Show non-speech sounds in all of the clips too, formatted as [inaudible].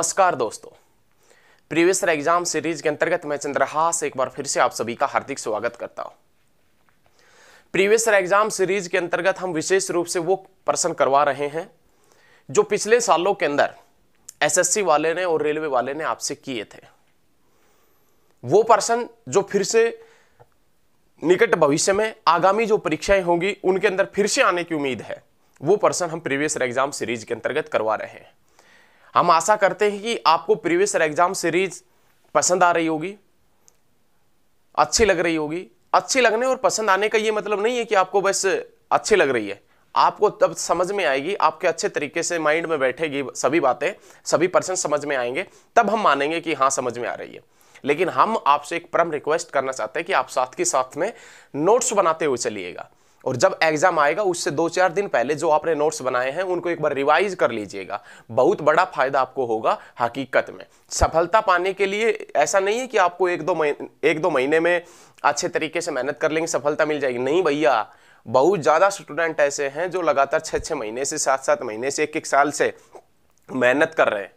नमस्कार दोस्तों previous exam series के अंतर्गत मैं चंद्रहास एक बार फिर से आप सभी का हार्दिक स्वागत करता हूं प्रीवियस एग्जाम सीरीज के अंतर्गत हम विशेष रूप से वो प्रश्न करवा रहे हैं जो पिछले सालों के अंदर एसएससी वाले ने और रेलवे वाले ने आपसे किए थे वो प्रश्न जो फिर से निकट भविष्य में आगामी जो परीक्षाएं होंगी उनके अंदर फिर से आने की उम्मीद है वो प्रश्न हम प्रीवियस एग्जाम सीरीज के अंतर्गत करवा रहे हैं हम आशा करते हैं कि आपको प्रीवियस एग्जाम सीरीज पसंद आ रही होगी अच्छी लग रही होगी अच्छी लगने और पसंद आने का ये मतलब नहीं है कि आपको बस अच्छी लग रही है आपको तब समझ में आएगी आपके अच्छे तरीके से माइंड में बैठेगी सभी बातें सभी पर्सन समझ में आएंगे तब हम मानेंगे कि हाँ समझ में आ रही है लेकिन हम आपसे एक परम रिक्वेस्ट करना चाहते हैं कि आप साथ के साथ में नोट्स बनाते हुए चलिएगा और जब एग्जाम आएगा उससे दो चार दिन पहले जो आपने नोट्स बनाए हैं उनको एक बार रिवाइज कर लीजिएगा बहुत बड़ा फायदा आपको होगा हकीकत में सफलता पाने के लिए ऐसा नहीं है कि आपको एक दो महीने एक दो महीने में अच्छे तरीके से मेहनत कर लेंगे सफलता मिल जाएगी नहीं भैया बहुत ज़्यादा स्टूडेंट ऐसे हैं जो लगातार छः छः महीने से सात सात महीने से एक एक साल से मेहनत कर रहे हैं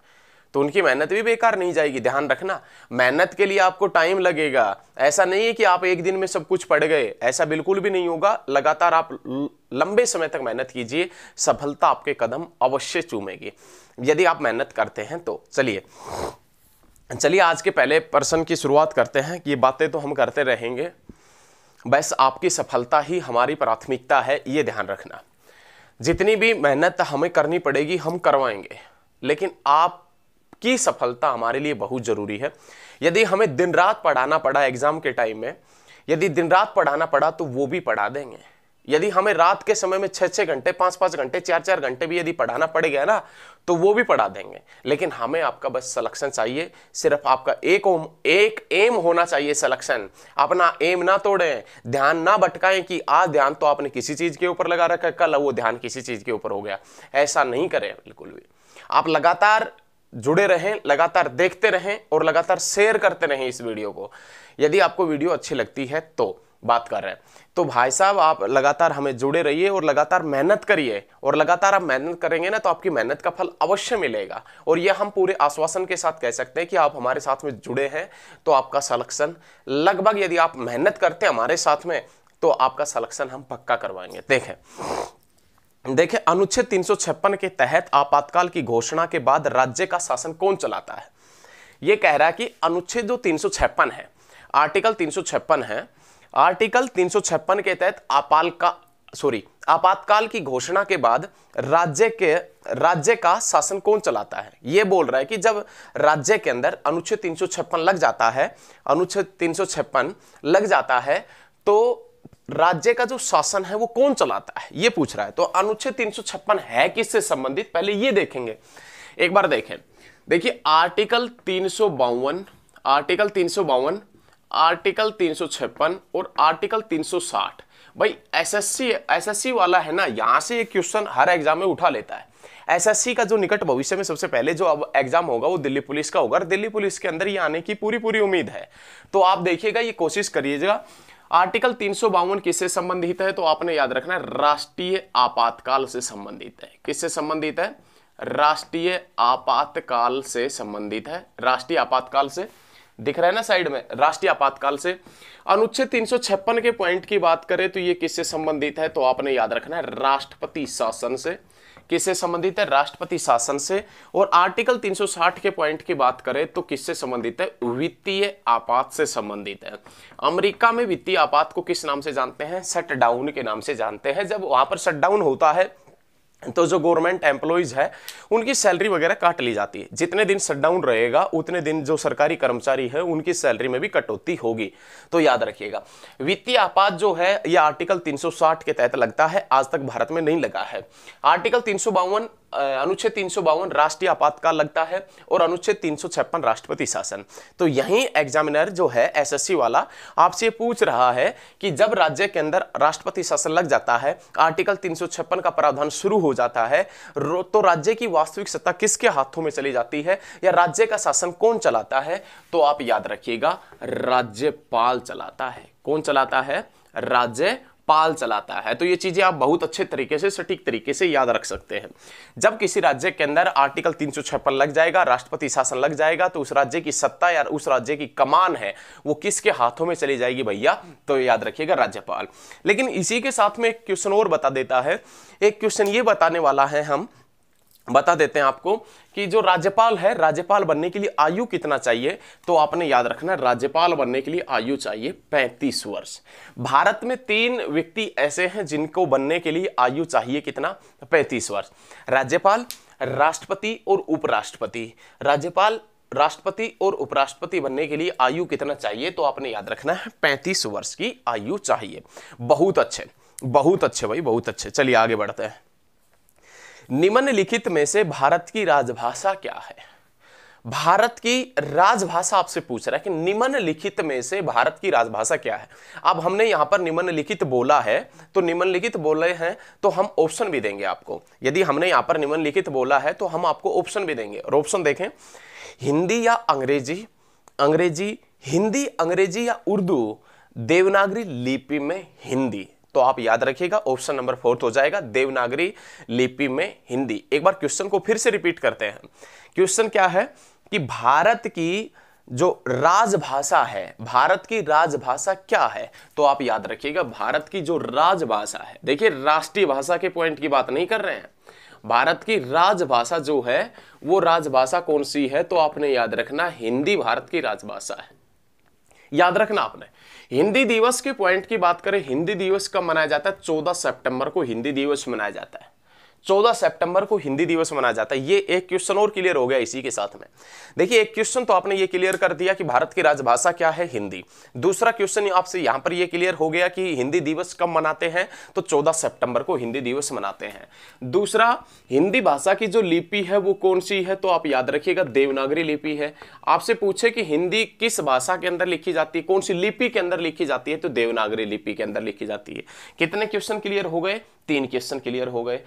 तो उनकी मेहनत भी बेकार नहीं जाएगी ध्यान रखना मेहनत के लिए आपको टाइम लगेगा ऐसा नहीं है कि आप एक दिन में सब कुछ पढ़ गए ऐसा बिल्कुल भी नहीं होगा लगातार आप लंबे समय तक मेहनत कीजिए सफलता आपके कदम अवश्य चूमेगी यदि आप मेहनत करते हैं तो चलिए चलिए आज के पहले पर्सन की शुरुआत करते हैं ये बातें तो हम करते रहेंगे बस आपकी सफलता ही हमारी प्राथमिकता है ये ध्यान रखना जितनी भी मेहनत हमें करनी पड़ेगी हम करवाएंगे लेकिन आप की सफलता हमारे लिए बहुत ज़रूरी है यदि हमें दिन रात पढ़ाना पड़ा एग्ज़ाम के टाइम में यदि दिन रात पढ़ाना पड़ा तो वो भी पढ़ा देंगे यदि हमें रात के समय में छः छः घंटे पाँच पाँच घंटे चार चार घंटे भी यदि पढ़ाना पड़ गया ना तो वो भी पढ़ा देंगे लेकिन हमें आपका बस सलेक्शन चाहिए सिर्फ आपका एक ओम एक एम होना चाहिए सलेक्शन अपना एम ना तोड़ें ध्यान ना भटकाएं कि आज ध्यान तो आपने किसी चीज़ के ऊपर लगा रखा है कल वो ध्यान किसी चीज़ के ऊपर हो गया ऐसा नहीं करें बिल्कुल भी आप लगातार जुड़े रहें लगातार देखते रहें और लगातार शेयर करते रहें इस वीडियो को यदि आपको वीडियो अच्छी लगती है तो बात कर रहे हैं तो भाई साहब आप लगातार हमें जुड़े रहिए और लगातार मेहनत करिए और लगातार आप मेहनत करेंगे ना तो आपकी मेहनत का फल अवश्य मिलेगा और यह हम पूरे आश्वासन के साथ कह सकते हैं कि आप हमारे साथ में जुड़े हैं तो आपका सलेक्शन लगभग यदि आप मेहनत करते हैं हमारे साथ में तो आपका सलेक्शन हम पक्का करवाएंगे देखें देखें अनुच्छेद तीन के तहत आपातकाल की घोषणा के बाद राज्य का शासन कौन चलाता है यह कह रहा है कि अनुच्छेद जो तीन है आर्टिकल तीन है आर्टिकल तीन के तहत आपाल का सॉरी आपातकाल की घोषणा के बाद राज्य के राज्य का शासन कौन चलाता है ये बोल रहा है कि जब राज्य के अंदर अनुच्छेद तीन लग जाता है अनुच्छेद तीन लग जाता है तो राज्य का जो शासन है वो कौन चलाता है ये पूछ रहा है तो अनुच्छेद तीन है किससे संबंधित पहले ये देखेंगे एक बार देखें देखिए आर्टिकल तीन आर्टिकल तीन आर्टिकल तीन और आर्टिकल 360 भाई एसएससी एसएससी वाला है ना यहाँ से ये क्वेश्चन हर एग्जाम में उठा लेता है एसएससी का जो निकट भविष्य में सबसे पहले जो अब एग्जाम होगा वो दिल्ली पुलिस का होगा और दिल्ली पुलिस के अंदर ये आने की पूरी पूरी उम्मीद है तो आप देखिएगा ये कोशिश करिएगा आर्टिकल तीन सौ बावन किससे संबंधित है तो आपने याद रखना है राष्ट्रीय आपातकाल से संबंधित है किससे संबंधित है राष्ट्रीय आपातकाल से संबंधित है राष्ट्रीय आपातकाल से दिख रहा है ना साइड में राष्ट्रीय आपातकाल से अनुच्छेद तीन के पॉइंट की बात करें तो ये किससे संबंधित है तो आपने याद रखना है राष्ट्रपति शासन से किससे संबंधित है राष्ट्रपति शासन से और आर्टिकल 360 के पॉइंट की बात करें तो किससे संबंधित है वित्तीय आपात से संबंधित है अमेरिका में वित्तीय आपात को किस नाम से जानते हैं डाउन के नाम से जानते हैं जब वहां पर डाउन होता है तो जो गवर्नमेंट एम्प्लॉयज़ है उनकी सैलरी वगैरह काट ली जाती है जितने दिन शटडाउन रहेगा उतने दिन जो सरकारी कर्मचारी है उनकी सैलरी में भी कटौती होगी तो याद रखिएगा वित्तीय आपात जो है यह आर्टिकल 360 के तहत लगता है आज तक भारत में नहीं लगा है आर्टिकल तीन अनुच्छेद तीन सौ बावन राष्ट्रीय आपातकाल लगता है और अनुच्छेद तीन सौ छप्पन राष्ट्रपति शासन तो यही एग्जामिनर जो है एसएससी वाला आपसे पूछ रहा है कि जब राज्य के अंदर राष्ट्रपति शासन लग जाता है आर्टिकल तीन सौ छप्पन का प्रावधान शुरू हो जाता है तो राज्य की वास्तविक सत्ता किसके हाथों में चली जाती है या राज्य का शासन कौन चलाता है तो आप याद रखिएगा राज्यपाल चलाता है कौन चलाता है राज्य पाल चलाता है तो ये चीजें आप बहुत अच्छे तरीके से सटीक तरीके से याद रख सकते हैं जब किसी राज्य के अंदर आर्टिकल तीन लग जाएगा राष्ट्रपति शासन लग जाएगा तो उस राज्य की सत्ता या उस राज्य की कमान है वो किसके हाथों में चली जाएगी भैया तो याद रखिएगा राज्यपाल लेकिन इसी के साथ में एक क्वेश्चन और बता देता है एक क्वेश्चन ये बताने वाला है हम बता देते हैं आपको कि जो राज्यपाल है राज्यपाल बनने के लिए आयु कितना चाहिए तो आपने याद रखना राज्यपाल बनने के लिए आयु चाहिए 35 वर्ष भारत में तीन व्यक्ति ऐसे हैं जिनको बनने के लिए आयु चाहिए कितना 35 वर्ष राज्यपाल राष्ट्रपति और उपराष्ट्रपति राज्यपाल राष्ट्रपति और उपराष्ट्रपति बनने के लिए आयु कितना चाहिए तो आपने याद रखना है पैंतीस वर्ष की आयु चाहिए बहुत अच्छे बहुत अच्छे भाई बहुत अच्छे चलिए आगे बढ़ते हैं निम्नलिखित में से भारत की राजभाषा क्या है भारत की राजभाषा आपसे पूछ रहा है कि निम्नलिखित में से भारत की राजभाषा क्या है अब हमने यहां पर निम्नलिखित बोला है तो निम्नलिखित बोले हैं तो हम ऑप्शन भी देंगे आपको यदि हमने यहां पर निम्नलिखित बोला है तो हम आपको ऑप्शन भी देंगे और ऑप्शन देखें हिंदी या अंग्रेजी अंग्रेजी हिंदी अंग्रेजी या उर्दू देवनागरी लिपि में हिंदी तो आप याद रखिएगा ऑप्शन नंबर फोर्थ हो जाएगा देवनागरी लिपि में हिंदी एक बार क्वेश्चन को फिर से रिपीट करते हैं क्वेश्चन क्या है कि भारत की जो राजभाषा है भारत की राजभाषा क्या है तो आप याद रखिएगा भारत की जो राजभाषा है देखिए राष्ट्रीय भाषा के पॉइंट की बात नहीं कर रहे हैं भारत की राजभाषा जो है वो राजभाषा कौन सी है तो आपने याद रखना हिंदी भारत की राजभाषा है याद रखना आपने हिंदी दिवस के पॉइंट की बात करें हिंदी दिवस कब मनाया जाता है चौदह सेप्टेम्बर को हिंदी दिवस मनाया जाता है 14 सितंबर को हिंदी दिवस मनाया जाता है ये एक क्वेश्चन और क्लियर हो गया इसी के साथ में देखिए एक क्वेश्चन तो आपने ये क्लियर कर दिया कि भारत की राजभाषा क्या है हिंदी दूसरा क्वेश्चन आपसे यहां पर ये क्लियर हो गया कि हिंदी दिवस कब मनाते हैं तो चौदह सितंबर को हिंदी दिवस मनाते हैं दूसरा हिंदी भाषा की जो लिपि है वो कौन सी है तो आप याद रखिएगा देवनागरी लिपि है आपसे पूछे कि हिंदी किस भाषा के अंदर लिखी जाती है कौन सी लिपि के अंदर लिखी जाती है तो देवनागरी लिपि के अंदर लिखी जाती है कितने क्वेश्चन क्लियर हो गए तीन क्वेश्चन क्लियर हो गए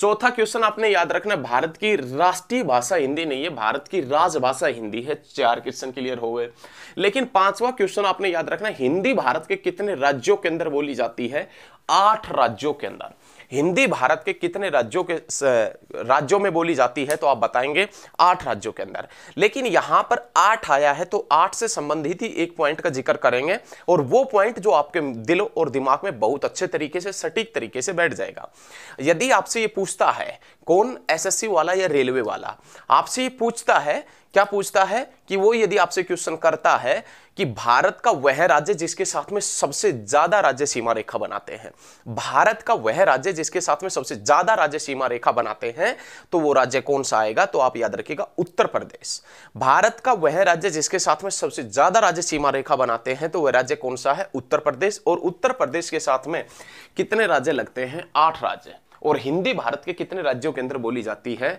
चौथा क्वेश्चन आपने याद रखना भारत की राष्ट्रीय भाषा हिंदी नहीं है भारत की राजभाषा हिंदी है चार क्वेश्चन क्लियर हो गए लेकिन पांचवा क्वेश्चन आपने याद रखना हिंदी भारत के कितने राज्यों के अंदर बोली जाती है आठ राज्यों के अंदर हिंदी भारत के कितने राज्यों के राज्यों में बोली जाती है तो आप बताएंगे आठ राज्यों के अंदर लेकिन यहां पर आठ आया है तो आठ से संबंधित ही एक पॉइंट का जिक्र करेंगे और वो पॉइंट जो आपके दिल और दिमाग में बहुत अच्छे तरीके से सटीक तरीके से बैठ जाएगा यदि आपसे ये पूछता है कौन एस वाला या रेलवे वाला आपसे ये पूछता है क्या पूछता है कि वो यदि आपसे क्वेश्चन करता है कि भारत का वह राज्य जिसके साथ में सबसे ज्यादा राज्य सीमा रेखा बनाते हैं भारत का वह राज्य जिसके साथ में सबसे ज्यादा राज्य सीमा रेखा बनाते हैं तो वो राज्य कौन सा आएगा तो आप याद रखिएगा उत्तर प्रदेश भारत का वह राज्य जिसके साथ में सबसे ज्यादा राज्य सीमा रेखा बनाते हैं तो वह राज्य कौन सा है उत्तर प्रदेश और उत्तर प्रदेश के साथ में कितने राज्य लगते हैं आठ राज्य और हिंदी भारत के कितने राज्यों के अंदर बोली जाती है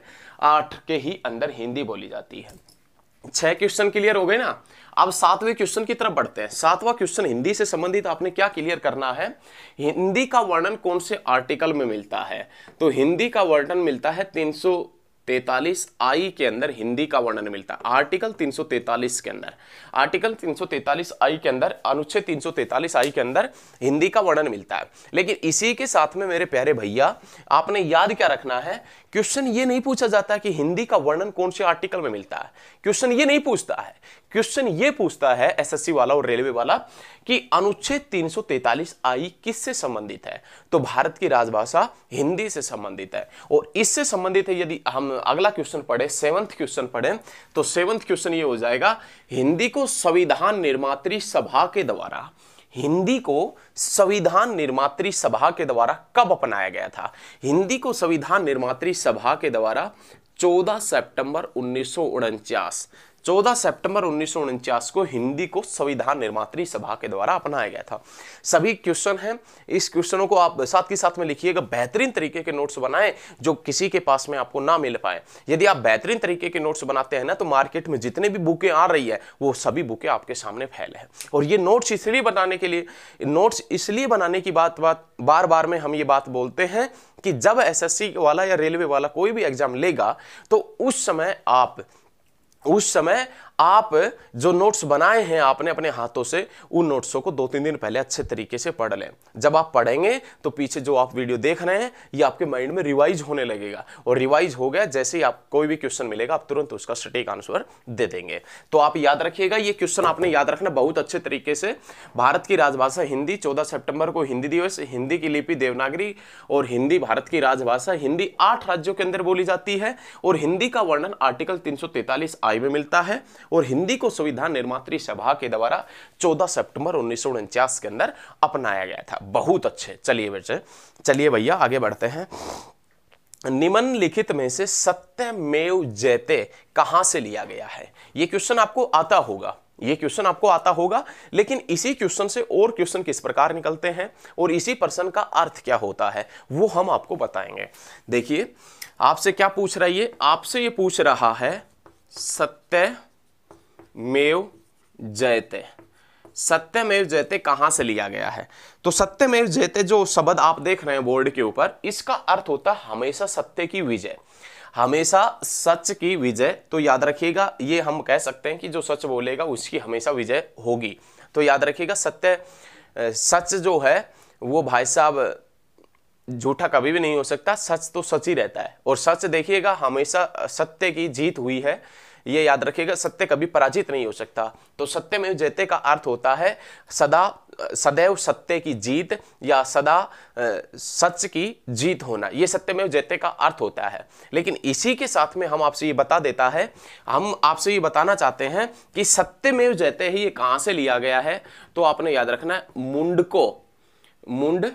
आठ के ही अंदर हिंदी बोली जाती है छह क्वेश्चन क्लियर हो गए ना अब सातवें क्वेश्चन की तरफ बढ़ते हैं सातवां क्वेश्चन हिंदी से संबंधित आपने क्या क्लियर करना है हिंदी का वर्णन कौन से आर्टिकल में मिलता है तो हिंदी का वर्णन मिलता है तीन तैतालीस आई के अंदर हिंदी का वर्णन मिलता है आर्टिकल 343 के अंदर आर्टिकल 343 आई के अंदर अनुच्छेद 343 आई के अंदर हिंदी का वर्णन मिलता है लेकिन इसी के साथ में मेरे प्यारे भैया आपने याद क्या रखना है क्वेश्चन ये नहीं पूछा जाता कि हिंदी का वर्णन कौन से आर्टिकल में मिलता है क्वेश्चन ये नहीं पूछता है क्वेश्चन ये पूछता है एसएससी वाला और रेलवे वाला कि अनुच्छेद 343 आई किससे संबंधित है तो भारत की राजभाषा हिंदी से संबंधित है और इससे संबंधित है यदि हम अगला क्वेश्चन पढ़े सेवंथ क्वेश्चन पढ़े तो सेवंथ क्वेश्चन ये हो जाएगा हिंदी को संविधान निर्मात्री सभा के द्वारा हिंदी को संविधान निर्मात्री सभा के द्वारा कब अपनाया गया था हिंदी को संविधान निर्मात्री सभा के द्वारा 14 सितंबर उन्नीस 14 सितंबर उन्नीस को हिंदी को संविधान निर्मात्री सभा के द्वारा अपनाया गया था सभी क्वेश्चन हैं इस क्वेश्चनों को आप साथ ही साथ में लिखिएगा बेहतरीन तरीके के नोट्स बनाएं जो किसी के पास में आपको ना मिल पाए यदि आप बेहतरीन तरीके के नोट्स बनाते हैं ना तो मार्केट में जितने भी बुकें आ रही है वो सभी बुकें आपके सामने फैल है और ये नोट्स इसलिए बनाने के लिए नोट्स इसलिए बनाने की बात बात बार बार में हम ये बात बोलते हैं कि जब एसएससी वाला या रेलवे वाला कोई भी एग्जाम लेगा तो उस समय आप उस समय आप जो नोट्स बनाए हैं आपने अपने हाथों से उन नोट्सों को दो तीन दिन पहले अच्छे तरीके से पढ़ लें जब आप पढ़ेंगे तो पीछे जो आप वीडियो देख रहे हैं ये आपके माइंड में रिवाइज होने लगेगा और रिवाइज हो गया जैसे ही आप कोई भी क्वेश्चन मिलेगा आप तुरंत उसका सटीक आंसर दे देंगे तो आप याद रखिएगा ये क्वेश्चन आपने याद रखना बहुत अच्छे तरीके से भारत की राजभाषा हिंदी चौदह सेप्टेम्बर को हिंदी दिवस हिंदी की लिपि देवनागरी और हिंदी भारत की राजभाषा हिंदी आठ राज्यों के अंदर बोली जाती है और हिंदी का वर्णन आर्टिकल तीन आई में मिलता है और हिंदी को संविधान निर्मात सभा के द्वारा 14 सितंबर उन्नीस के अंदर अपनाया गया था बहुत अच्छे चलिए बच्चे चलिए भैया आगे बढ़ते हैं निम्नलिखित में से सत्यमेव जयते कहां से लिया गया है ये क्वेश्चन आपको आता होगा ये क्वेश्चन आपको आता होगा लेकिन इसी क्वेश्चन से और क्वेश्चन किस प्रकार निकलते हैं और इसी प्रश्न का अर्थ क्या होता है वो हम आपको बताएंगे देखिए आपसे क्या पूछ रहा है ये आपसे ये पूछ रहा है सत्य मेव जयते सत्यमेव जयते कहां से लिया गया है तो सत्यमेव जयते जो शब्द आप देख रहे हैं बोर्ड के ऊपर इसका अर्थ होता है हमेशा सत्य की विजय हमेशा सच की विजय तो याद रखिएगा ये हम कह सकते हैं कि जो सच बोलेगा उसकी हमेशा विजय होगी तो याद रखिएगा सत्य सच जो है वो भाई साहब झूठा कभी भी नहीं हो सकता सच तो सच ही रहता है और सच देखिएगा हमेशा सत्य की जीत हुई है ये याद रखिएगा सत्य कभी पराजित नहीं हो सकता तो सत्य में जयते का अर्थ होता है सदा सदैव सत्य की जीत या सदा सच की जीत होना ये सत्यमेव जयते का अर्थ होता है लेकिन इसी के साथ में हम आपसे ये बता देता है हम आपसे ये बताना चाहते हैं कि सत्यमेव जयते ही ये कहाँ से लिया गया है तो आपने याद रखना है को मुंड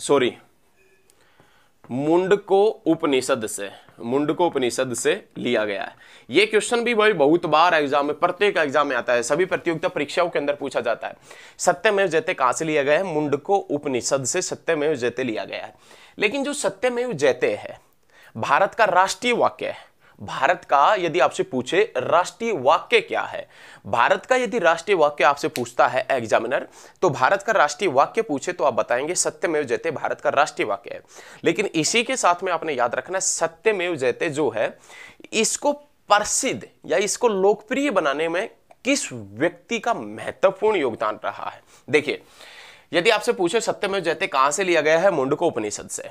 सॉरी मुंडको उपनिषद से मुंडको उपनिषद से लिया गया है यह क्वेश्चन भी भाई बहुत बार एग्जाम में प्रत्येक एग्जाम में आता है सभी प्रतियोगिता परीक्षाओं के अंदर पूछा जाता है सत्यमेव जयते कहां से लिया गया है मुंडको उपनिषद से सत्यमेव जयते लिया गया है लेकिन जो सत्यमेव जयते है भारत का राष्ट्रीय वाक्य है भारत का यदि आपसे पूछे राष्ट्रीय वाक्य क्या है भारत का यदि राष्ट्रीय वाक्य आपसे पूछता है एग्जामिनर तो भारत का राष्ट्रीय वाक्य पूछे तो आप बताएंगे सत्यमेव जयते भारत का राष्ट्रीय वाक्य है लेकिन इसी के साथ में आपने याद रखना सत्यमेव जयते जो है इसको प्रसिद्ध या इसको लोकप्रिय बनाने में किस व्यक्ति का महत्वपूर्ण योगदान रहा है देखिए यदि आपसे पूछे सत्यमेव जयते कहां से लिया गया है मुंडको उपनिषद से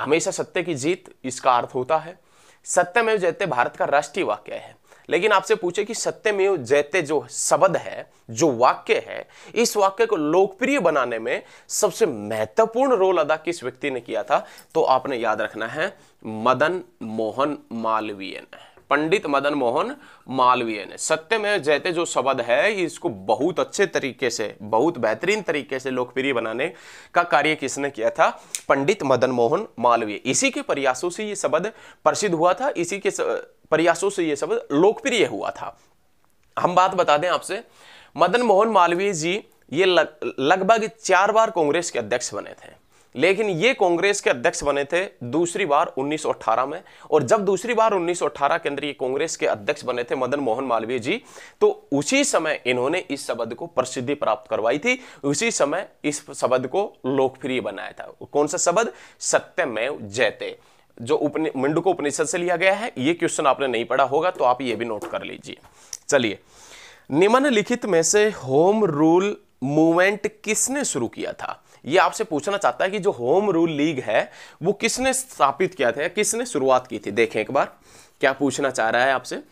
हमेशा सत्य की जीत इसका अर्थ होता है सत्यमेव जयते भारत का राष्ट्रीय वाक्य है लेकिन आपसे पूछे कि सत्यमेव जयते जो शब्द है जो वाक्य है इस वाक्य को लोकप्रिय बनाने में सबसे महत्वपूर्ण रोल अदा किस व्यक्ति ने किया था तो आपने याद रखना है मदन मोहन मालवीय ने पंडित मदन मोहन मालवीय ने सत्य में जयते जो शब्द है इसको बहुत अच्छे तरीके से बहुत बेहतरीन तरीके से लोकप्रिय बनाने का कार्य किसने किया था पंडित मदन मोहन मालवीय इसी के प्रयासों से ये शब्द प्रसिद्ध हुआ था इसी के प्रयासों से ये शब्द लोकप्रिय हुआ था हम बात बता दें आपसे मदन मोहन मालवीय जी ये लगभग चार बार कांग्रेस के अध्यक्ष बने थे लेकिन ये कांग्रेस के अध्यक्ष बने थे दूसरी बार 1918 में और जब दूसरी बार 1918 के अंदर ये कांग्रेस के अध्यक्ष बने थे मदन मोहन मालवीय जी तो उसी समय इन्होंने इस शब्द को प्रसिद्धि प्राप्त करवाई थी उसी समय इस शब्द को लोकप्रिय बनाया था कौन सा शब्द सत्यमय जयते जो उपनि को उपनिषद से लिया गया है ये क्वेश्चन आपने नहीं पढ़ा होगा तो आप ये भी नोट कर लीजिए चलिए निम्नलिखित में से होम रूल मूवमेंट किसने शुरू किया था ये आपसे पूछना चाहता है कि जो होम रूल लीग है वो किसने स्थापित किया था किसने शुरुआत की थी देखें एक बार क्या पूछना चाह रहा है आपसे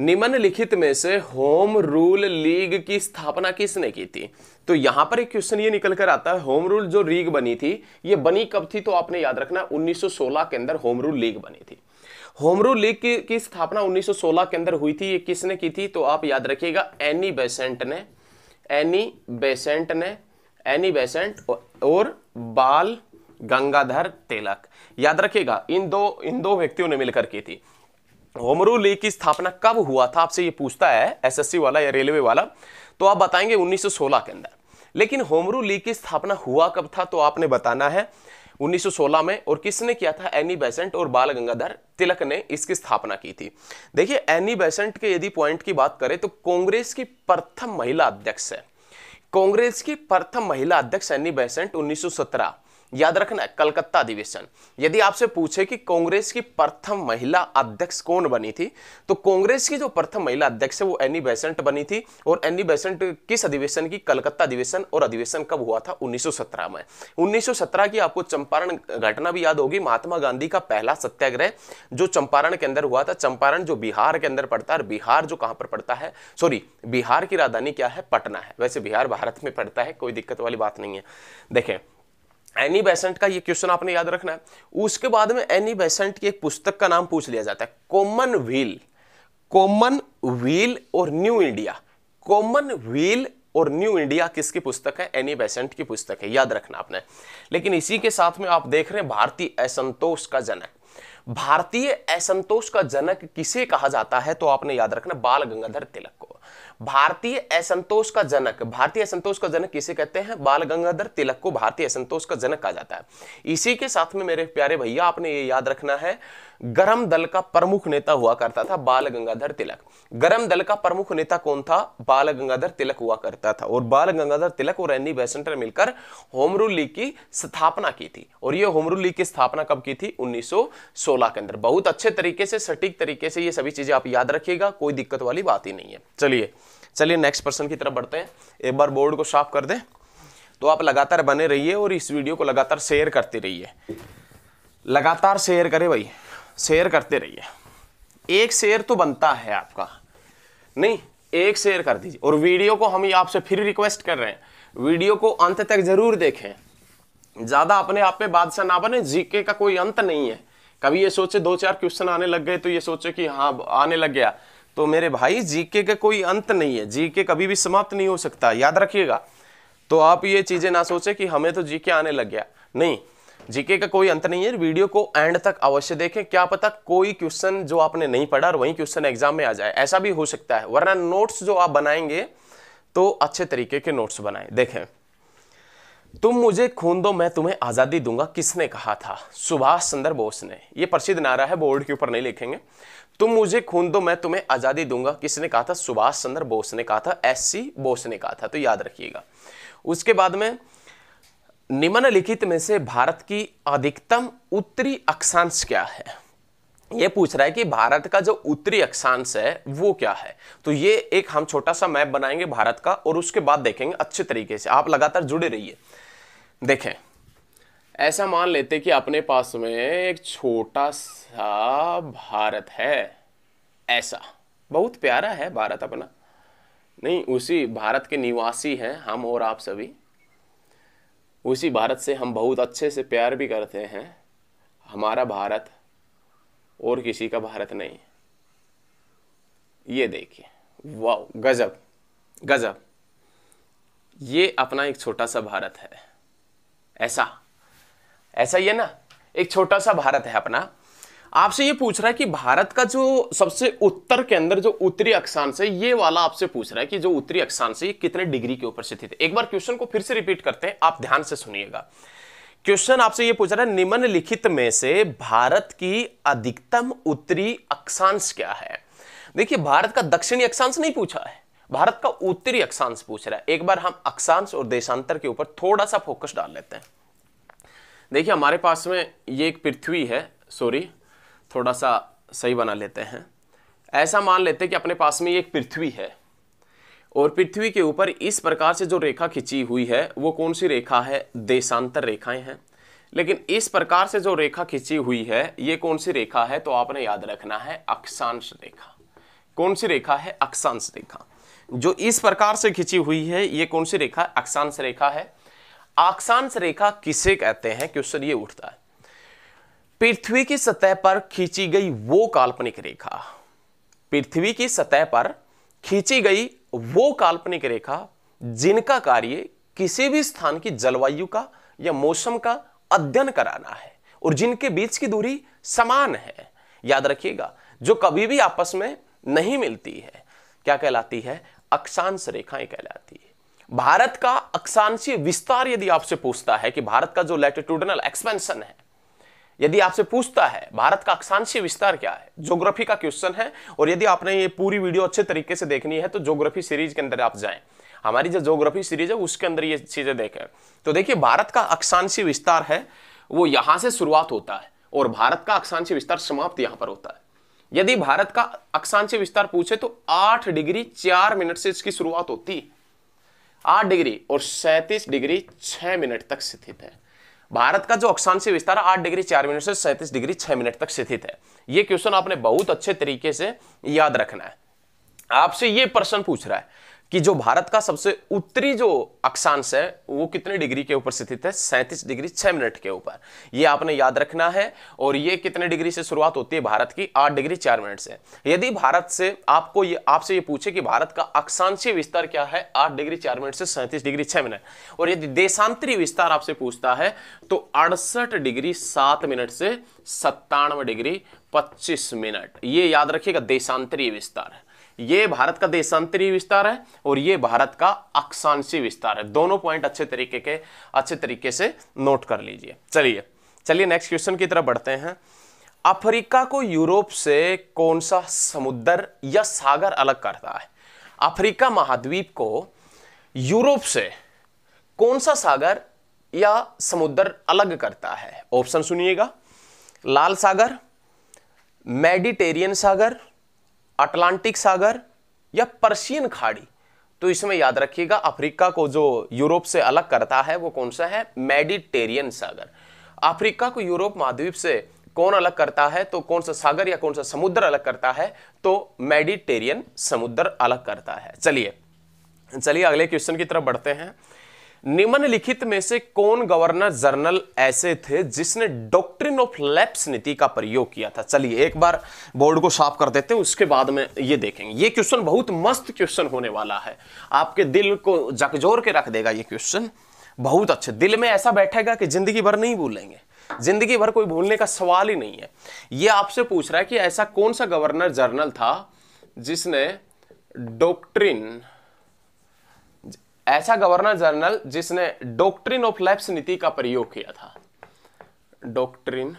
निम्नलिखित में से होम रूल लीग की स्थापना किसने की थी तो यहां पर एक क्वेश्चन ये निकल कर आता है होम रूल जो लीग बनी थी ये बनी कब थी तो आपने याद रखना 1916 के अंदर होम रूल लीग बनी थी होम रूल लीग की, की स्थापना 1916 के अंदर हुई थी ये किसने की थी तो आप याद रखिएगा एनी बेसेंट ने एनी बेसेंट ने एनी बेसेंट और बाल गंगाधर तिलक याद रखिएगा इन दो इन दो व्यक्तियों ने मिलकर की थी होमरू लीग की स्थापना कब हुआ था आपसे ये पूछता है एसएससी वाला या रेलवे वाला तो आप बताएंगे 1916 के अंदर लेकिन होमरू लीग की स्थापना हुआ कब था तो आपने बताना है 1916 में और किसने किया था एनी बेसेंट और बाल गंगाधर तिलक ने इसकी स्थापना की थी देखिए एनी बेसेंट के यदि पॉइंट की बात करें तो कांग्रेस की प्रथम महिला अध्यक्ष है कांग्रेस की प्रथम महिला अध्यक्ष सन्नी बैसेंट 1917 याद रखना कलकत्ता अधिवेशन यदि आपसे पूछे कि कांग्रेस की प्रथम महिला अध्यक्ष कौन बनी थी तो कांग्रेस की जो प्रथम महिला अध्यक्ष है वो एनी बेसेंट e बनी थी और एनी बेसेंट e किस अधिवेशन की कलकत्ता अधिवेशन और अधिवेशन कब हुआ था 1917 में 1917 की आपको चंपारण घटना भी याद होगी महात्मा गांधी का पहला सत्याग्रह जो चंपारण के अंदर हुआ था चंपारण जो बिहार के अंदर पड़ता है बिहार जो कहां पर पड़ता है सॉरी बिहार की राजधानी क्या है पटना है वैसे बिहार भारत में पड़ता है कोई दिक्कत वाली बात नहीं है देखें एनी बेसेंट का ये क्वेश्चन आपने याद रखना है उसके बाद में एनी बेसेंट की एक पुस्तक का नाम पूछ लिया जाता है कॉमन व्हील कॉमन व्हील और न्यू इंडिया कॉमन व्हील और न्यू इंडिया किसकी पुस्तक है एनी बेसेंट की पुस्तक है याद रखना आपने लेकिन इसी के साथ में आप देख रहे हैं भारतीय असंतोष का जनक भारतीय असंतोष का जनक किसे कहा जाता है तो आपने याद रखना बाल गंगाधर तिलक को भारतीय असंतोष का जनक भारतीय असंतोष का जनक किसे कहते हैं बाल गंगाधर तिलक को भारतीय असंतोष का जनक कहा जाता है इसी के साथ में मेरे प्यारे भैया आपने ये याद रखना है गरम दल का प्रमुख नेता हुआ करता था बाल गंगाधर तिलक गरम दल का प्रमुख नेता कौन था बाल गंगाधर तिलक हुआ करता था और बाल गंगाधर तिलक और एनी बैसेंटर मिलकर होमरू लीग की स्थापना की थी और यह होमरू लीग की स्थापना कब की थी 1916 के अंदर बहुत अच्छे तरीके से सटीक तरीके से ये सभी चीजें आप याद रखिएगा कोई दिक्कत वाली बात ही नहीं है चलिए चलिए नेक्स्ट पर्सन की तरफ बढ़ते हैं एक बार बोर्ड को साफ कर दे तो आप लगातार बने रहिए और इस वीडियो को लगातार शेयर करते रहिए लगातार शेयर करें भाई शेयर करते रहिए एक शेयर तो बनता है आपका नहीं एक शेयर कर दीजिए और वीडियो को हम आपसे फिर रिक्वेस्ट कर रहे हैं वीडियो को अंत तक जरूर देखें ज़्यादा अपने आप पे बादशाह ना बने जीके का कोई अंत नहीं है कभी ये सोचे दो चार क्वेश्चन आने लग गए तो ये सोचे कि हाँ आने लग गया तो मेरे भाई जीके का कोई अंत नहीं है जीके कभी भी समाप्त नहीं हो सकता याद रखिएगा तो आप ये चीज़ें ना सोचे कि हमें तो जीके आने लग गया नहीं जीके का कोई अंत नहीं है वीडियो को एंड तक अवश्य देखें क्या पता कोई क्वेश्चन जो आपने नहीं पढ़ा और वही क्वेश्चन एग्जाम में आ जाए ऐसा भी हो सकता है वरना नोट्स जो आप बनाएंगे तो अच्छे तरीके के नोट्स बनाएं देखें तुम मुझे खून दो मैं तुम्हें आज़ादी दूंगा किसने कहा था सुभाष चंद्र बोस ने ये प्रसिद्ध नारा है बोर्ड के ऊपर नहीं लिखेंगे तुम मुझे खून दो मैं तुम्हें आज़ादी दूंगा किसने कहा था सुभाष चंद्र बोस ने कहा था एस सी बोस ने कहा था तो याद रखिएगा उसके बाद में निम्नलिखित में से भारत की अधिकतम उत्तरी अक्षांश क्या है ये पूछ रहा है कि भारत का जो उत्तरी अक्षांश है वो क्या है तो ये एक हम छोटा सा मैप बनाएंगे भारत का और उसके बाद देखेंगे अच्छे तरीके से आप लगातार जुड़े रहिए देखें ऐसा मान लेते कि अपने पास में एक छोटा सा भारत है ऐसा बहुत प्यारा है भारत अपना नहीं उसी भारत के निवासी हैं हम और आप सभी उसी भारत से हम बहुत अच्छे से प्यार भी करते हैं हमारा भारत और किसी का भारत नहीं ये देखिए वाह गजब गजब ये अपना एक छोटा सा भारत है ऐसा ऐसा ही है ना एक छोटा सा भारत है अपना आपसे ये पूछ रहा है कि भारत का जो सबसे उत्तर के अंदर जो उत्तरी अक्षांश है ये वाला आपसे पूछ रहा है कि जो उत्तरी अक्षांश है ये कितने डिग्री के ऊपर स्थित है एक बार क्वेश्चन को फिर से रिपीट करते हैं आप ध्यान से सुनिएगा क्वेश्चन आपसे ये पूछ रहा है निम्नलिखित में से भारत की अधिकतम उत्तरी अक्षांश क्या है देखिए भारत का दक्षिणी अक्षांश नहीं पूछा है भारत का उत्तरी अक्षांश पूछ रहा है एक बार हम अक्षांश और देशांतर के ऊपर थोड़ा सा फोकस डाल लेते हैं देखिए हमारे पास में ये एक पृथ्वी है सॉरी थोड़ा सा सही बना लेते हैं ऐसा मान लेते हैं कि अपने पास में एक पृथ्वी है और पृथ्वी के ऊपर इस प्रकार से जो रेखा खिंची हुई है वो कौन सी रेखा है देशांतर रेखाएं हैं लेकिन इस प्रकार से जो रेखा खिंची हुई है ये कौन सी रेखा है तो आपने याद रखना है अक्षांश रेखा कौन सी रेखा है अक्षांश रेखा जो इस प्रकार से खिंची हुई है ये कौन सी रेखा अक्षांश रेखा है अक्षांश रेखा किसे कहते हैं क्वेश्चन ये उठता है पृथ्वी की सतह पर खींची गई वो काल्पनिक रेखा पृथ्वी की सतह पर खींची गई वो काल्पनिक रेखा जिनका कार्य किसी भी स्थान की जलवायु का या मौसम का अध्ययन कराना है और जिनके बीच की दूरी समान है याद रखिएगा जो कभी भी आपस में नहीं मिलती है क्या कहलाती है अक्षांश रेखाएं कहलाती है भारत का अक्षांशीय विस्तार यदि आपसे पूछता है कि भारत का जो लैटिट्यूडनल एक्सपेंशन है यदि आपसे पूछता है भारत का अक्षांशीय विस्तार क्या है ज्योग्राफी का क्वेश्चन है और यदि आपने ये पूरी वीडियो अच्छे तरीके से देखनी है तो ज्योग्राफी सीरीज के अंदर आप जाएं हमारी जो ज्योग्राफी सीरीज है उसके अंदर ये चीजें देखें तो देखिए भारत का अक्षांशीय विस्तार है वो यहां से शुरुआत होता है और भारत का अक्षांशीय विस्तार समाप्त यहां पर होता है यदि भारत का अक्षांशीय विस्तार पूछे तो आठ डिग्री चार मिनट से इसकी शुरुआत होती है आठ डिग्री और सैंतीस डिग्री छह मिनट तक स्थित है भारत का जो अक्षांशीय विस्तार आठ डिग्री चार मिनट से सैंतीस डिग्री छह मिनट तक स्थित है ये क्वेश्चन आपने बहुत अच्छे तरीके से याद रखना है आपसे ये प्रश्न पूछ रहा है कि जो भारत का सबसे उत्तरी जो अक्षांश है वो कितने डिग्री के ऊपर स्थित है सैंतीस डिग्री छह मिनट के ऊपर ये आपने याद रखना है और ये कितने डिग्री से शुरुआत होती है भारत की आठ डिग्री चार मिनट से यदि भारत से आपको ये आपसे ये पूछे कि भारत का अक्षांशीय विस्तार क्या है आठ डिग्री चार मिनट से सैंतीस डिग्री छह मिनट और यदि देशांतरी विस्तार आपसे पूछता है तो अड़सठ डिग्री सात मिनट से सत्तानवे डिग्री पच्चीस मिनट ये याद रखिएगा देशांतरीय विस्तार है ये भारत का देशांतरीय विस्तार है और ये भारत का अक्षांशी विस्तार है दोनों पॉइंट अच्छे तरीके के अच्छे तरीके से नोट कर लीजिए चलिए चलिए नेक्स्ट क्वेश्चन की तरफ बढ़ते हैं अफ्रीका को यूरोप से कौन सा समुद्र या सागर अलग करता है अफ्रीका महाद्वीप को यूरोप से कौन सा सागर या समुद्र अलग करता है ऑप्शन सुनिएगा लाल सागर मेडिटेरियन सागर अटलांटिक सागर या पर्शियन खाड़ी तो इसमें याद रखिएगा अफ्रीका को जो यूरोप से अलग करता है वो कौन सा है मेडिटेरियन सागर अफ्रीका को यूरोप महाद्वीप से कौन अलग करता है तो कौन सा सागर या कौन सा समुद्र अलग करता है तो मेडिटेरियन समुद्र अलग करता है चलिए चलिए अगले क्वेश्चन की तरफ बढ़ते हैं निम्नलिखित में से कौन गवर्नर जनरल ऐसे थे जिसने डॉक्ट्रिन ऑफ लैप्स नीति का प्रयोग किया था चलिए एक बार बोर्ड को साफ कर देते हैं उसके बाद में ये देखेंगे ये क्वेश्चन बहुत मस्त क्वेश्चन होने वाला है आपके दिल को जकजोर के रख देगा ये क्वेश्चन बहुत अच्छे दिल में ऐसा बैठेगा कि जिंदगी भर नहीं भूलेंगे जिंदगी भर कोई भूलने का सवाल ही नहीं है ये आपसे पूछ रहा है कि ऐसा कौन सा गवर्नर जनरल था जिसने डॉक्ट्रिन ऐसा गवर्नर जनरल जिसने डॉक्ट्रिन ऑफ लैप्स नीति का प्रयोग किया था डॉक्ट्रिन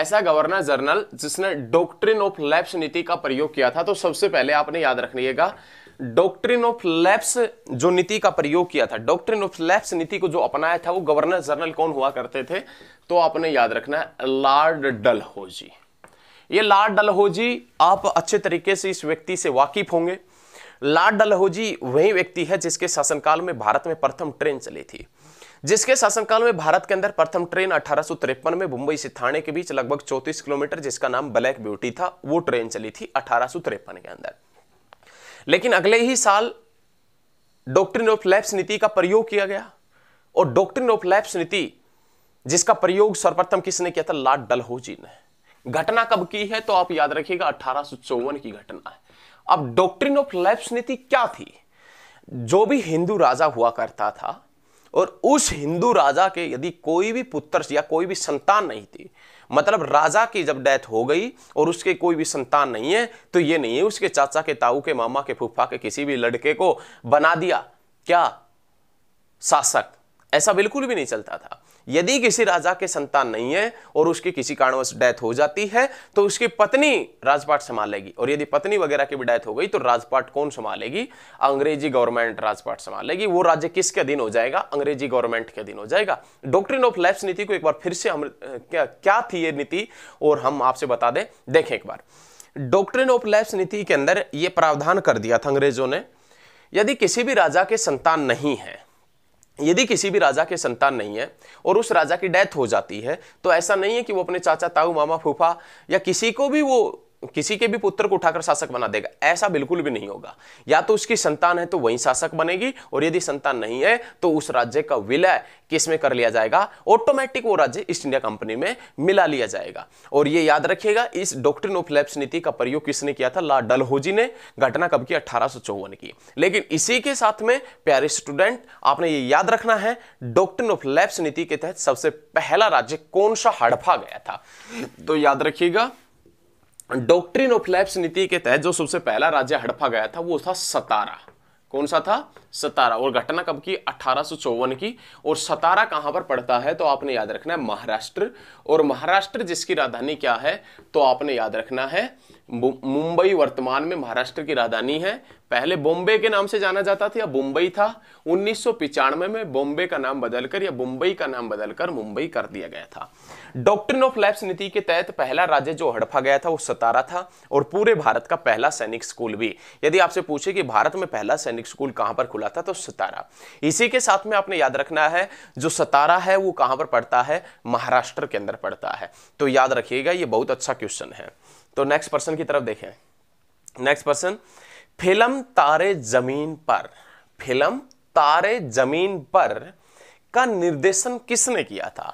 ऐसा गवर्नर जनरल जिसने डॉक्ट्रिन ऑफ लैप्स नीति का प्रयोग किया था तो सबसे पहले आपने याद रख लीजिएगा डॉक्ट्रिन ऑफ लैप्स जो नीति का प्रयोग किया था डॉक्ट्रिन ऑफ लैप्स नीति को जो अपनाया था वो गवर्नर जनरल कौन हुआ करते थे तो आपने याद रखना है लॉर्ड डलहौजी ये लॉर्ड डलहौजी आप अच्छे तरीके से इस व्यक्ति से वाकिफ होंगे लॉर्ड डलहौजी वही व्यक्ति है जिसके शासनकाल में भारत में प्रथम ट्रेन चली थी जिसके शासनकाल में भारत के अंदर प्रथम ट्रेन अठारह में मुंबई से थाने के बीच लगभग 34 किलोमीटर जिसका नाम ब्लैक ब्यूटी था वो ट्रेन चली थी अठारह के अंदर लेकिन अगले ही साल डॉक्ट्रिन ऑफ लैप्स नीति का प्रयोग किया गया और डॉक्ट्रिन ऑफ लैप्स नीति जिसका प्रयोग सर्वप्रथम किसने किया था लॉर्ड डलहौजी ने घटना कब की है तो आप याद रखिएगा अठारह की घटना है अब डॉक्ट्रिन ऑफ लैप्स नीति क्या थी जो भी हिंदू राजा हुआ करता था और उस हिंदू राजा के यदि कोई भी पुत्र या कोई भी संतान नहीं थी मतलब राजा की जब डेथ हो गई और उसके कोई भी संतान नहीं है तो ये नहीं है उसके चाचा के ताऊ के मामा के फूफा के किसी भी लड़के को बना दिया क्या शासक ऐसा बिल्कुल भी नहीं चलता था यदि किसी राजा के संतान नहीं है और उसकी किसी कारणवश डेथ हो जाती है तो उसकी पत्नी राजपाट संभालेगी और यदि पत्नी वगैरह की भी डेथ हो गई तो राजपाट कौन संभालेगी अंग्रेजी गवर्नमेंट राजपाट संभालेगी वो राज्य किसके अधीन हो जाएगा अंग्रेजी गवर्नमेंट के अधीन हो जाएगा डॉक्ट्रिन ऑफ लाइफ नीति को एक बार फिर से हम क्या, क्या थी ये नीति और हम आपसे बता दें देखें एक बार डॉक्ट्रिन ऑफ लाइफ नीति के अंदर यह प्रावधान कर दिया था अंग्रेजों ने यदि किसी भी राजा के संतान नहीं है यदि किसी भी राजा के संतान नहीं है और उस राजा की डेथ हो जाती है तो ऐसा नहीं है कि वो अपने चाचा ताऊ मामा फूफा या किसी को भी वो किसी के भी पुत्र को उठाकर शासक बना देगा ऐसा बिल्कुल भी नहीं होगा या तो उसकी संतान है तो वही शासक बनेगी और यदि संतान नहीं है तो उस राज्य का विलय किस में कर लिया जाएगा ऑटोमेटिक वो राज्य ईस्ट इंडिया कंपनी में मिला लिया जाएगा और ये याद रखिएगा इस डॉक्ट्रिन ऑफ लैप्स नीति का प्रयोग किसने किया था ला डलहोजी ने घटना कब की अठारह की लेकिन इसी के साथ में प्यारे स्टूडेंट आपने ये याद रखना है डॉक्ट्रिन ऑफ लैप्स नीति के तहत सबसे पहला राज्य कौन सा हड़फा गया था तो याद रखिएगा डॉक्ट्रिन ऑफ लैप्स नीति के तहत जो सबसे पहला राज्य हड़पा गया था वो था सतारा कौन सा था सतारा और घटना कब की अठारह की और सतारा कहां पर पड़ता है तो आपने याद रखना है महाराष्ट्र और महाराष्ट्र जिसकी राजधानी क्या है तो आपने याद रखना है मुंबई वर्तमान में महाराष्ट्र की राजधानी है पहले बॉम्बे के नाम से जाना जाता था या मुंबई था उन्नीस में बॉम्बे का नाम बदलकर या मुंबई का नाम बदलकर मुंबई कर दिया गया था डॉक्ट्रिन ऑफ लैप्स नीति के तहत पहला राज्य जो हड़पा गया था वो सतारा था और पूरे भारत का पहला सैनिक स्कूल भी यदि आपसे पूछे कि भारत में पहला सैनिक स्कूल कहां पर खुला था तो सतारा इसी के साथ में आपने याद रखना है जो सतारा है वो कहां पर पड़ता है महाराष्ट्र के अंदर पड़ता है तो याद रखिएगा ये बहुत अच्छा क्वेश्चन है तो नेक्स्ट पर्सन की तरफ देखें नेक्स्ट पर्सन फिल्म तारे जमीन पर फिल्म तारे जमीन पर का निर्देशन किसने किया था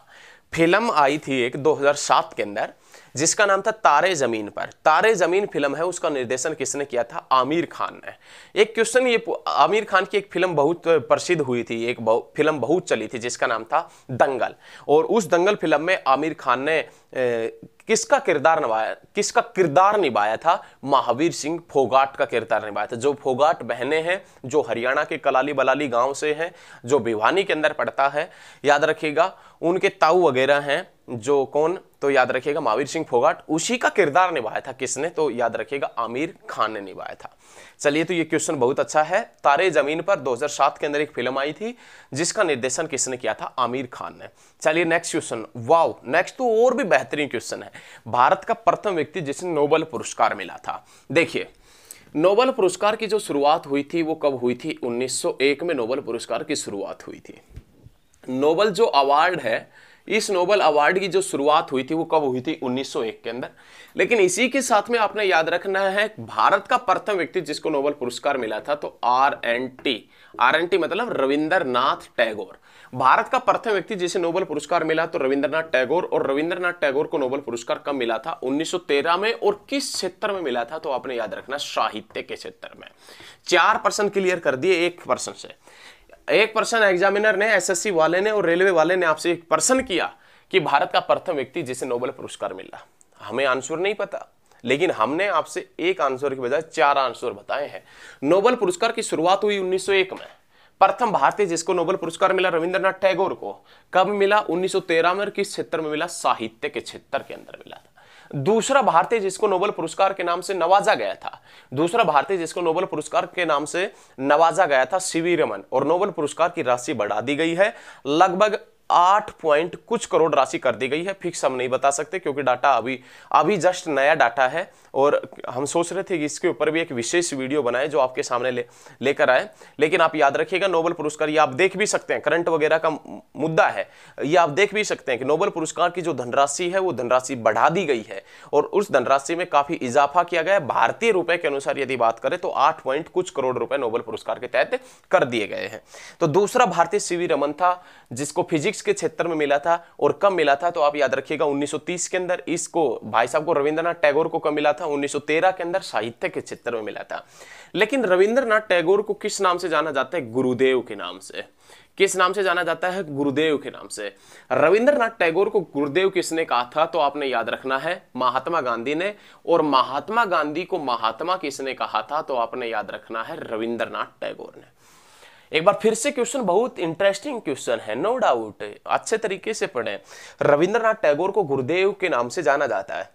फिल्म आई थी एक 2007 के अंदर जिसका नाम था तारे जमीन पर तारे जमीन फिल्म है उसका निर्देशन किसने किया था आमिर खान ने एक क्वेश्चन ये आमिर खान की एक फिल्म बहुत प्रसिद्ध हुई थी एक बहु, फिल्म बहुत चली थी जिसका नाम था दंगल और उस दंगल फिल्म में आमिर खान ने ए, किसका किरदार निभाया किसका किरदार निभाया था महावीर सिंह फोगाट का किरदार निभाया था जो फोगाट बहने हैं जो हरियाणा के कलाली बलाली गांव से हैं जो भिवानी के अंदर पड़ता है याद रखिएगा उनके ताऊ वगैरह हैं जो कौन तो याद रखिएगा महावीर सिंह फोगाट उसी का किरदार निभाया था किसने तो याद रखिएगा आमिर खान ने निभाया था चलिए तो ये क्वेश्चन बहुत अच्छा है तारे जमीन पर 2007 के अंदर एक फिल्म आई थी जिसका निर्देशन किसने किया था आमिर खान ने चलिए नेक्स्ट क्वेश्चन वाओ नेक्स्ट तो और भी बेहतरीन क्वेश्चन है भारत का प्रथम व्यक्ति जिसने नोबल पुरस्कार मिला था देखिए नोबल पुरस्कार की जो शुरुआत हुई थी वो कब हुई थी उन्नीस में नोबल पुरस्कार की शुरुआत हुई थी नोबल जो अवार्ड है इस नोबल अवार्ड की जो शुरुआत हुई थी वो कब हुई थी 1901 के अंदर लेकिन इसी के साथ में आपने याद रखना है भारत का प्रथम व्यक्ति जिसको नोबल पुरस्कार मिला था तो R N T R N T मतलब रविंद्रनाथ टैगोर भारत का प्रथम व्यक्ति जिसे नोबल पुरस्कार मिला तो रविंद्रनाथ टैगोर और रविंद्रनाथ टैगोर को नोबल पुरस्कार कब मिला था 1913 में और किस क्षेत्र में मिला था तो आपने याद रखना साहित्य के क्षेत्र में चार पर्सन क्लियर कर दिए एक पर्सन से एक प्रश्न एग्जामिनर ने एसएससी वाले ने और रेलवे वाले ने आपसे एक प्रश्न किया कि भारत का प्रथम व्यक्ति जिसे नोबेल पुरस्कार मिला हमें आंसर नहीं पता लेकिन हमने आपसे एक आंसर के बजाय चार आंसर बताए हैं नोबेल पुरस्कार की शुरुआत हुई 1901 में प्रथम भारतीय जिसको नोबेल पुरस्कार मिला रविंद्रनाथ टैगोर को कब मिला 1913 में और किस क्षेत्र में मिला साहित्य के क्षेत्र के अंदर मिला था दूसरा भारतीय जिसको नोबेल पुरस्कार के नाम से नवाजा गया था दूसरा भारतीय जिसको नोबेल पुरस्कार के नाम से नवाजा गया था सीवी रमन और नोबेल पुरस्कार की राशि बढ़ा दी गई है लगभग आठ पॉइंट कुछ करोड़ राशि कर दी गई है फिक्स हम नहीं बता सकते क्योंकि डाटा अभी अभी जस्ट नया डाटा है और हम सोच रहे थे कि इसके ऊपर भी एक विशेष वीडियो बनाए जो आपके सामने ले लेकर आए लेकिन आप याद रखिएगा नोबल पुरस्कार ये आप देख भी सकते हैं करंट वगैरह का मुद्दा है ये आप देख भी सकते हैं कि नोबल पुरस्कार की जो धनराशि है वो धनराशि बढ़ा दी गई है और उस धनराशि में काफ़ी इजाफा किया गया भारतीय रुपए के अनुसार यदि बात करें तो आठ पॉइंट कुछ करोड़ रुपए नोबल पुरस्कार के तहत कर दिए गए हैं तो दूसरा भारतीय सी रमन था जिसको फिजिक्स फिजिक्स के क्षेत्र में मिला था और कब मिला था तो आप याद रखिएगा 1930 के अंदर इसको भाई साहब को रविंद्रनाथ टैगोर को कब मिला था 1913 के अंदर साहित्य के क्षेत्र में मिला था लेकिन रविंद्रनाथ टैगोर को किस नाम से जाना जाता है गुरुदेव के नाम से किस नाम से जाना जाता है गुरुदेव के नाम से रविंद्रनाथ टैगोर को गुरुदेव किसने कहा था तो आपने याद रखना है महात्मा गांधी ने और महात्मा गांधी को महात्मा किसने कहा था तो आपने याद रखना है रविंद्रनाथ टैगोर ने एक बार फिर से क्वेश्चन बहुत इंटरेस्टिंग क्वेश्चन है नो डाउट अच्छे तरीके से पढ़ें रविंद्रनाथ टैगोर को गुरुदेव के नाम से जाना जाता है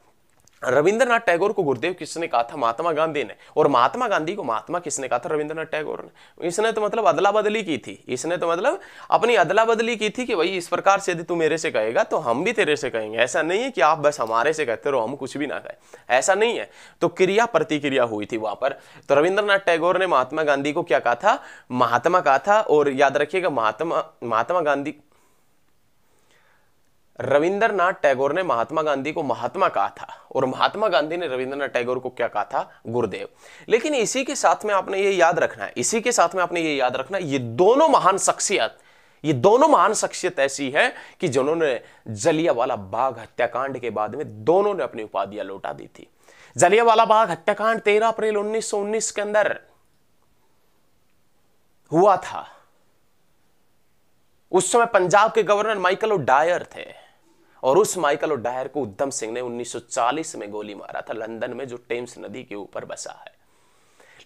रविंद्रनाथ टैगोर को गुरुदेव किसने कहा था महात्मा गांधी ने और महात्मा गांधी को महात्मा किसने कहा था रविंद्रनाथ टैगोर ने इसने तो मतलब अदला बदली की थी इसने तो मतलब अपनी अदला बदली की थी कि भाई इस प्रकार से यदि तू मेरे से कहेगा तो हम भी तेरे से कहेंगे ऐसा नहीं है कि आप बस हमारे से कहते रहो हम कुछ भी ना कहें ऐसा नहीं है तो क्रिया प्रतिक्रिया हुई थी वहां पर तो रविंद्रनाथ टैगोर ने महात्मा गांधी को क्या कहा था महात्मा कहा था और याद रखिएगा महात्मा महात्मा गांधी रविंद्रनाथ टैगोर ने महात्मा गांधी को महात्मा कहा था और महात्मा गांधी ने रविंद्रनाथ टैगोर को क्या कहा था गुरुदेव लेकिन इसी के साथ में आपने ये याद रखना है इसी के साथ में आपने ये याद रखना है ये दोनों महान शख्सियत ये दोनों महान शख्सियत ऐसी है कि जिन्होंने जलियावाला बाग हत्याकांड के बाद में दोनों ने अपनी उपाधियां लौटा दी थी जलियावाला बाग हत्याकांड तेरह अप्रैल उन्नीस के अंदर हुआ था उस समय पंजाब के गवर्नर माइकल ओ डायर थे और उस माइकल ओडायर को उद्धम सिंह ने 1940 में गोली मारा था लंदन में जो टेम्स नदी के ऊपर बसा है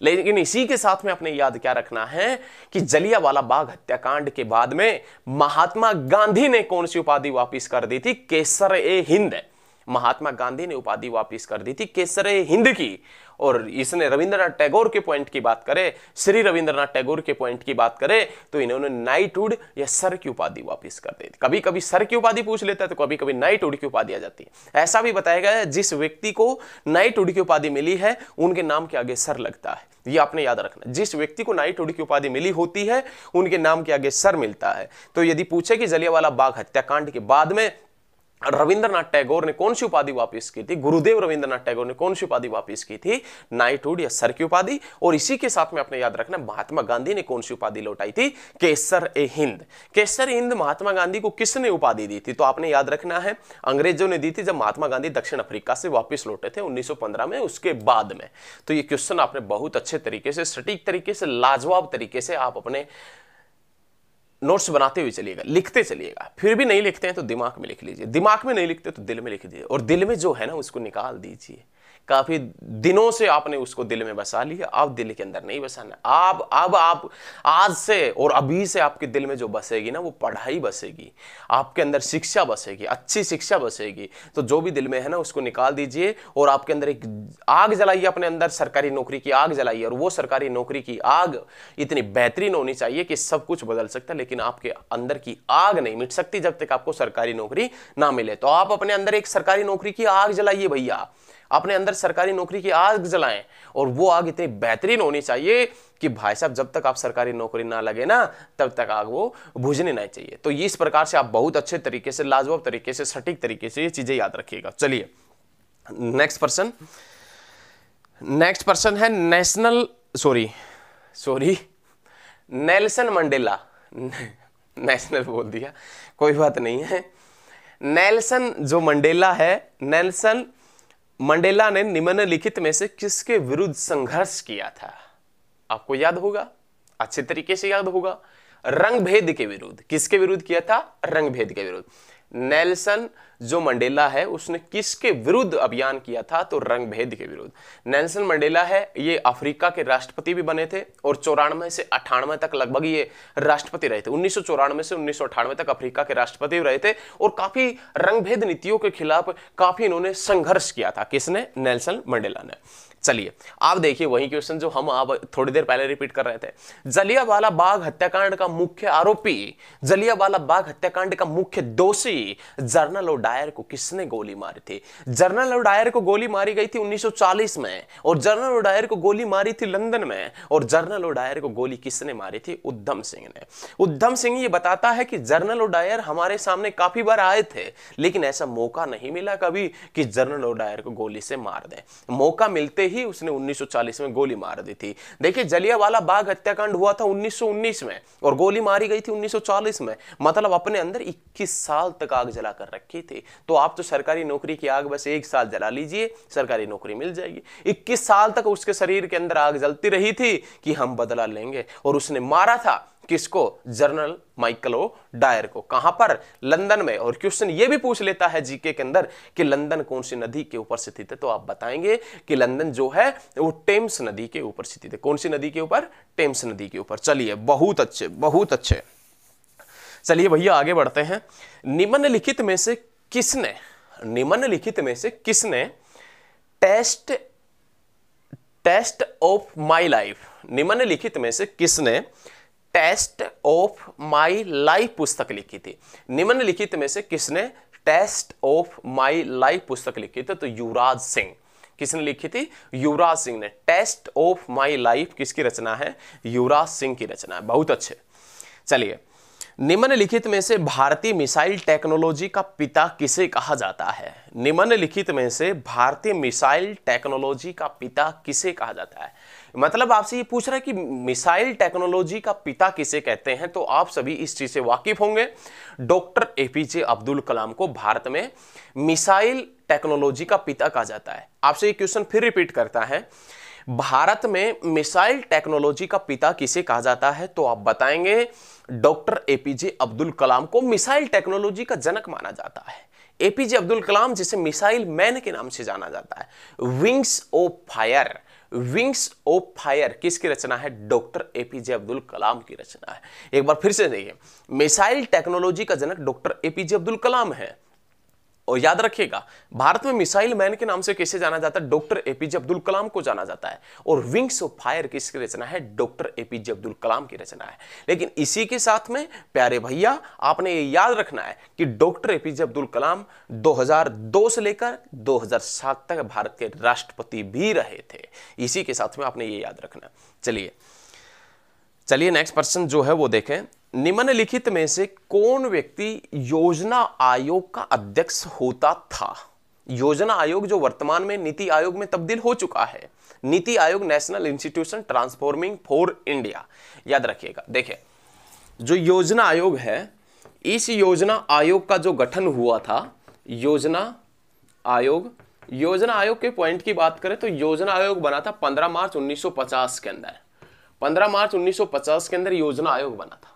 लेकिन इसी के साथ में अपने याद क्या रखना है कि जलियावाला बाग हत्याकांड के बाद में महात्मा गांधी ने कौन सी उपाधि वापिस कर दी थी केसर ए हिंद महात्मा गांधी ने उपाधि वापिस कर दी थी केसरे हिंद की और इसने रविंद्रनाथ टैगोर के पॉइंट की बात करें श्री रविंद्रनाथ टैगोर के पॉइंट की बात करें तो इन्होंने नाइटहुड या सर की उपाधि वापस कर दी कभी कभी सर की उपाधि पूछ लेता है तो कभी कभी नाइटहुड की उपाधि आ जाती है ऐसा भी बताया गया है जिस व्यक्ति को नाइटहुड की उपाधि मिली है उनके नाम के आगे सर लगता है ये आपने याद रखना जिस व्यक्ति को नाइटहुड की उपाधि मिली होती है उनके नाम के आगे सर मिलता है तो यदि पूछे कि जलियावाला बाग हत्याकांड के बाद में रविंद्रनाथ टैगोर ने कौन सी उपाधि वापस की थी गुरुदेव रविंद्रनाथ टैगोर ने कौन सी उपाधि वापस की थी नाइटहुड या सर की उपाधि और इसी के साथ में आपने याद रखना महात्मा गांधी ने कौन सी उपाधि लौटाई थी केसर ए हिंद केसर हिंद महात्मा गांधी को किसने उपाधि दी थी तो आपने याद रखना है अंग्रेजों ने दी थी जब महात्मा गांधी दक्षिण अफ्रीका से वापिस लौटे थे उन्नीस में उसके बाद में तो ये क्वेश्चन आपने बहुत अच्छे तरीके से सटीक तरीके से लाजवाब तरीके से आप अपने नोट्स बनाते हुए चलिएगा लिखते चलिएगा फिर भी नहीं लिखते हैं तो दिमाग में लिख लीजिए दिमाग में नहीं लिखते तो दिल में लिख दीजिए और दिल में जो है ना उसको निकाल दीजिए काफ़ी दिनों से आपने उसको दिल में बसा लिया आप दिल के अंदर नहीं बसाना आप अब आप आज से और अभी से आपके दिल में जो बसेगी ना वो पढ़ाई बसेगी आपके अंदर शिक्षा बसेगी अच्छी शिक्षा बसेगी तो जो भी दिल में है ना उसको निकाल दीजिए और आपके अंदर एक आग जलाइए अपने अंदर सरकारी नौकरी की आग जलाइए और वो सरकारी नौकरी की आग इतनी बेहतरीन होनी चाहिए कि सब कुछ बदल सकता है लेकिन आपके अंदर की आग नहीं मिट सकती जब तक आपको सरकारी नौकरी ना मिले तो आप अपने अंदर एक सरकारी नौकरी की आग जलाइए भैया अपने अंदर सरकारी नौकरी की आग जलाएं और वो आग इतनी बेहतरीन होनी चाहिए कि भाई साहब जब तक आप सरकारी नौकरी ना लगे ना तब तक आग वो बुझने नहीं चाहिए तो इस प्रकार से आप बहुत अच्छे तरीके से लाजवाब तरीके से सटीक तरीके से ये चीज़ें याद रखिएगा चलिए नेक्स्ट पर्सन नेक्स्ट पर्सन है national sorry sorry Nelson Mandela national बोल दिया कोई बात नहीं है नेल्सन जो मंडेला है नेल्सन मंडेला ने निम्नलिखित में से किसके विरुद्ध संघर्ष किया था आपको याद होगा अच्छे तरीके से याद होगा रंग भेद के विरुद्ध किसके विरुद्ध किया था रंगभेद के विरुद्ध नेल्सन जो मंडेला है उसने किसके विरुद्ध अभियान किया था तो रंग भेद के विरुद्ध नेल्सन मंडेला है ये अफ्रीका के राष्ट्रपति भी बने थे और चौरानवे से अठानवे तक लगभग ये राष्ट्रपति रहे थे उन्नीस से उन्नीस तक अफ्रीका के राष्ट्रपति रहे थे और काफी रंगभेद नीतियों के खिलाफ काफी इन्होंने संघर्ष किया था किसने नेल्सन मंडेला ने चलिए आप देखिए वही क्वेश्चन जो हम आप थोड़ी देर पहले रिपीट कर रहे थे जलियावाला बाग हत्याकांड का मुख्य आरोपी जलियावाला बाग हत्याकांड का मुख्य दोषी जर्नल ओडायर को किसने गोली मारी थी जर्नल ओडायर को गोली मारी गई थी 1940 में और जर्नल ओडायर को गोली मारी थी लंदन में और जर्नल ओडायर को गोली किसने मारी थी उद्धम सिंह ने उद्धम सिंह ये बताता है कि जर्नल ओडायर हमारे सामने काफी बार आए थे लेकिन ऐसा मौका नहीं मिला कभी कि जर्नल ओडायर को गोली से मार दे मौका मिलते ही ही उसने 1940 में गोली मार दी थी देखिए जलियावाला बाग हत्याकांड हुआ था 1919 में और गोली मारी गई थी 1940 में मतलब अपने अंदर 21 साल तक आग जला कर रखी थी तो आप तो सरकारी नौकरी की आग बस एक साल जला लीजिए सरकारी नौकरी मिल जाएगी इक्कीस साल तक उसके शरीर के अंदर आग जलती रही थी कि हम बदला लेंगे और उसने मारा था किसको जर्नल माइकल ओ डायर को कहां पर लंदन में और क्वेश्चन ये भी पूछ लेता है जीके के अंदर कि लंदन कौन सी नदी के ऊपर स्थित है तो आप बताएंगे कि लंदन जो है वो टेम्स नदी के ऊपर स्थित है कौन सी नदी के ऊपर टेम्स नदी के ऊपर चलिए बहुत अच्छे बहुत अच्छे चलिए भैया आगे बढ़ते हैं निम्नलिखित में से किसने निम्नलिखित में से किसने test test of my life निम्नलिखित में से किसने टेस्ट ऑफ माई लाइफ पुस्तक लिखी थी निम्नलिखित में से किसने टेस्ट ऑफ माई लाइफ पुस्तक लिखी थी तो युवराज सिंह किसने लिखी थी युवराज सिंह ने टेस्ट ऑफ माई लाइफ किसकी रचना है युवराज सिंह की रचना है बहुत अच्छे चलिए निम्नलिखित में से भारतीय मिसाइल टेक्नोलॉजी का पिता किसे कहा जाता है निम्नलिखित में से भारतीय मिसाइल टेक्नोलॉजी का पिता किसे कहा जाता है मतलब आपसे ये पूछ रहा है कि मिसाइल टेक्नोलॉजी का पिता किसे कहते हैं तो आप सभी इस चीज से वाकिफ होंगे डॉक्टर एपीजे अब्दुल कलाम को भारत में मिसाइल टेक्नोलॉजी का पिता कहा जाता है आपसे ये क्वेश्चन फिर रिपीट करता है भारत में मिसाइल टेक्नोलॉजी का पिता किसे कहा जाता है तो आप बताएंगे डॉक्टर एपीजे अब्दुल कलाम को मिसाइल टेक्नोलॉजी का जनक माना जाता है एपीजे अब्दुल कलाम जिसे मिसाइल मैन के नाम से जाना जाता है wings of fire wings of fire किसकी रचना है डॉक्टर एपीजे अब्दुल कलाम की रचना है एक बार फिर से देखिए मिसाइल टेक्नोलॉजी का जनक डॉक्टर एपीजे अब्दुल कलाम है और याद रखिएगा भारत में मिसाइल मैन के नाम से कैसे जाना जाता है डॉक्टर एपीजे अब्दुल कलाम को जाना जाता है और विंग्स ऑफ फायर किसकी रचना है डॉक्टर एपीजे अब्दुल कलाम की रचना है लेकिन इसी के साथ में प्यारे भैया आपने ये याद रखना है कि डॉक्टर एपीजे अब्दुल कलाम 2002 से लेकर 2007 तक भारत के राष्ट्रपति भी रहे थे इसी के साथ में आपने ये याद रखना चलिए चलिए नेक्स्ट पर्सन जो है वो देखें निम्नलिखित में से कौन व्यक्ति योजना आयोग का अध्यक्ष होता था योजना आयोग जो वर्तमान में नीति आयोग में तब्दील हो चुका है NITI Aayog national institution transforming for India याद रखिएगा देखिए जो योजना आयोग है इस योजना आयोग का जो गठन हुआ था योजना आयोग योजना आयोग के पॉइंट की बात करें तो योजना आयोग बना था 15 मार्च 1950 के अंदर 15 मार्च 1950 के अंदर योजना आयोग बना था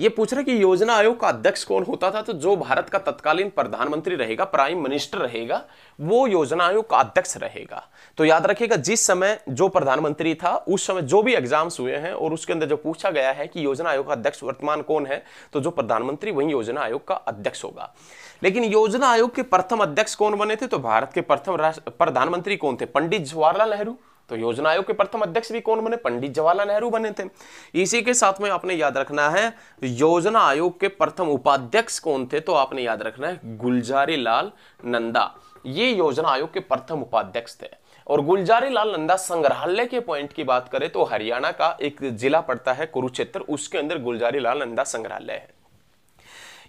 ये पूछ रहे कि योजना आयोग का अध्यक्ष कौन होता था तो जो भारत का तत्कालीन प्रधानमंत्री रहेगा प्राइम मिनिस्टर रहेगा वो योजना आयोग का अध्यक्ष रहेगा तो याद रखिएगा जिस समय जो प्रधानमंत्री था उस समय जो भी एग्जाम्स हुए हैं और उसके अंदर जो पूछा गया है कि योजना आयोग का अध्यक्ष वर्तमान कौन है तो जो प्रधानमंत्री वही योजना आयोग का अध्यक्ष होगा लेकिन योजना आयोग के प्रथम अध्यक्ष कौन बने थे तो भारत के प्रथम प्रधानमंत्री कौन थे पंडित जवाहरलाल नेहरू तो योजना आयोग के प्रथम अध्यक्ष भी कौन बने पंडित जवाहरलाल नेहरू बने थे इसी के साथ में आपने याद रखना है योजना आयोग के प्रथम उपाध्यक्ष कौन थे तो आपने याद रखना है गुलजारी लाल नंदा ये योजना आयोग के प्रथम उपाध्यक्ष थे और गुलजारी लाल नंदा संग्रहालय के पॉइंट की बात करें तो हरियाणा का एक जिला पड़ता है कुरुक्षेत्र उसके अंदर गुलजारी लाल नंदा संग्रहालय है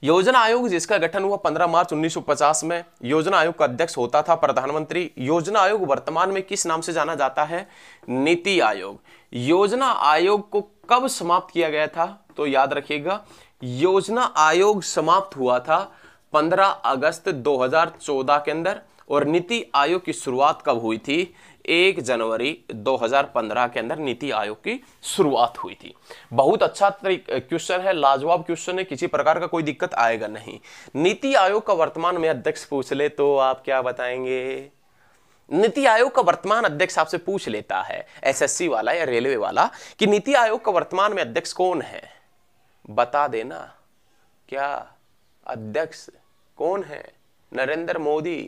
योजना आयोग जिसका गठन हुआ 15 मार्च 1950 में योजना आयोग का अध्यक्ष होता था प्रधानमंत्री योजना आयोग वर्तमान में किस नाम से जाना जाता है नीति आयोग योजना आयोग को कब समाप्त किया गया था तो याद रखिएगा योजना आयोग समाप्त हुआ था 15 अगस्त 2014 के अंदर और नीति आयोग की शुरुआत कब हुई थी एक जनवरी 2015 के अंदर नीति आयोग की शुरुआत हुई थी बहुत अच्छा क्वेश्चन है लाजवाब क्वेश्चन है किसी प्रकार का कोई दिक्कत आएगा नहीं नीति आयोग का वर्तमान में अध्यक्ष पूछ ले तो आप क्या बताएंगे नीति आयोग का वर्तमान अध्यक्ष आपसे पूछ लेता है एसएससी वाला या रेलवे वाला कि नीति आयोग का वर्तमान में अध्यक्ष कौन है बता देना क्या अध्यक्ष कौन है नरेंद्र मोदी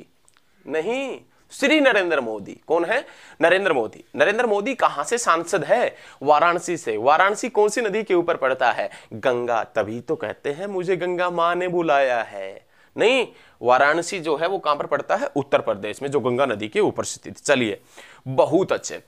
नहीं श्री नरेंद्र मोदी कौन है नरेंद्र मोदी नरेंद्र मोदी कहां से सांसद है वाराणसी से वाराणसी कौन सी नदी के ऊपर पड़ता है गंगा तभी तो कहते हैं मुझे गंगा माँ ने बुलाया है नहीं वाराणसी जो है वो कहां पर पड़ता है उत्तर प्रदेश में जो गंगा नदी के ऊपर स्थित चलिए बहुत अच्छे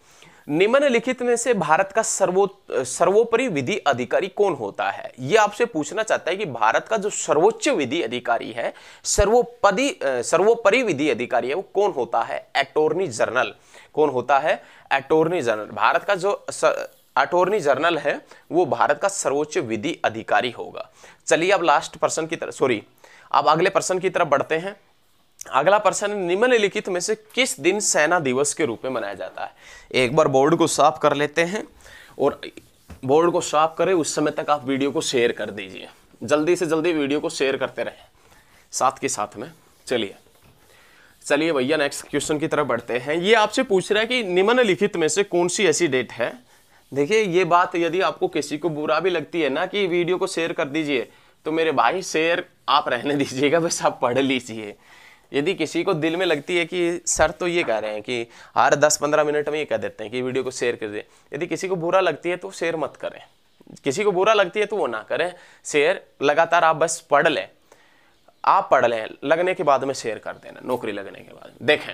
निम्नलिखित में से भारत का सर्वो सर्वोपरि विधि अधिकारी कौन होता है यह आपसे पूछना चाहता है कि भारत का जो सर्वोच्च विधि अधिकारी है सर्वोपदि सर्वोपरि विधि अधिकारी है वो कौन होता है अटोर्नी जनरल कौन होता है अटोर्नी जनरल भारत का जो अटोर्नी जनरल है वो भारत का सर्वोच्च विधि अधिकारी होगा चलिए अब लास्ट प्रश्न की तरफ सॉरी अब अगले प्रश्न की तरफ बढ़ते हैं अगला प्रश्न निम्नलिखित में से किस दिन सेना दिवस के रूप में मनाया जाता है एक बार बोर्ड को साफ कर लेते हैं और बोर्ड को साफ करें उस समय तक आप वीडियो को शेयर कर दीजिए जल्दी से जल्दी वीडियो को शेयर करते रहें साथ के साथ में चलिए चलिए भैया नेक्स्ट क्वेश्चन की तरफ बढ़ते हैं ये आपसे पूछ रहा है कि निम्नलिखित में से कौन सी ऐसी डेट है देखिए ये बात यदि आपको किसी को बुरा भी लगती है ना कि वीडियो को शेयर कर दीजिए तो मेरे भाई शेयर आप रहने दीजिएगा बस आप पढ़ लीजिए यदि किसी को दिल में लगती है कि सर तो ये कह रहे हैं कि हर दस पंद्रह मिनट में ये कह देते हैं कि वीडियो को शेयर कर दे यदि किसी को बुरा लगती है तो शेयर मत करें किसी को बुरा लगती है तो वो ना करें शेयर लगातार आप बस पढ़ लें आप पढ़ लें लगने के बाद में शेयर कर देना नौकरी लगने के बाद देखें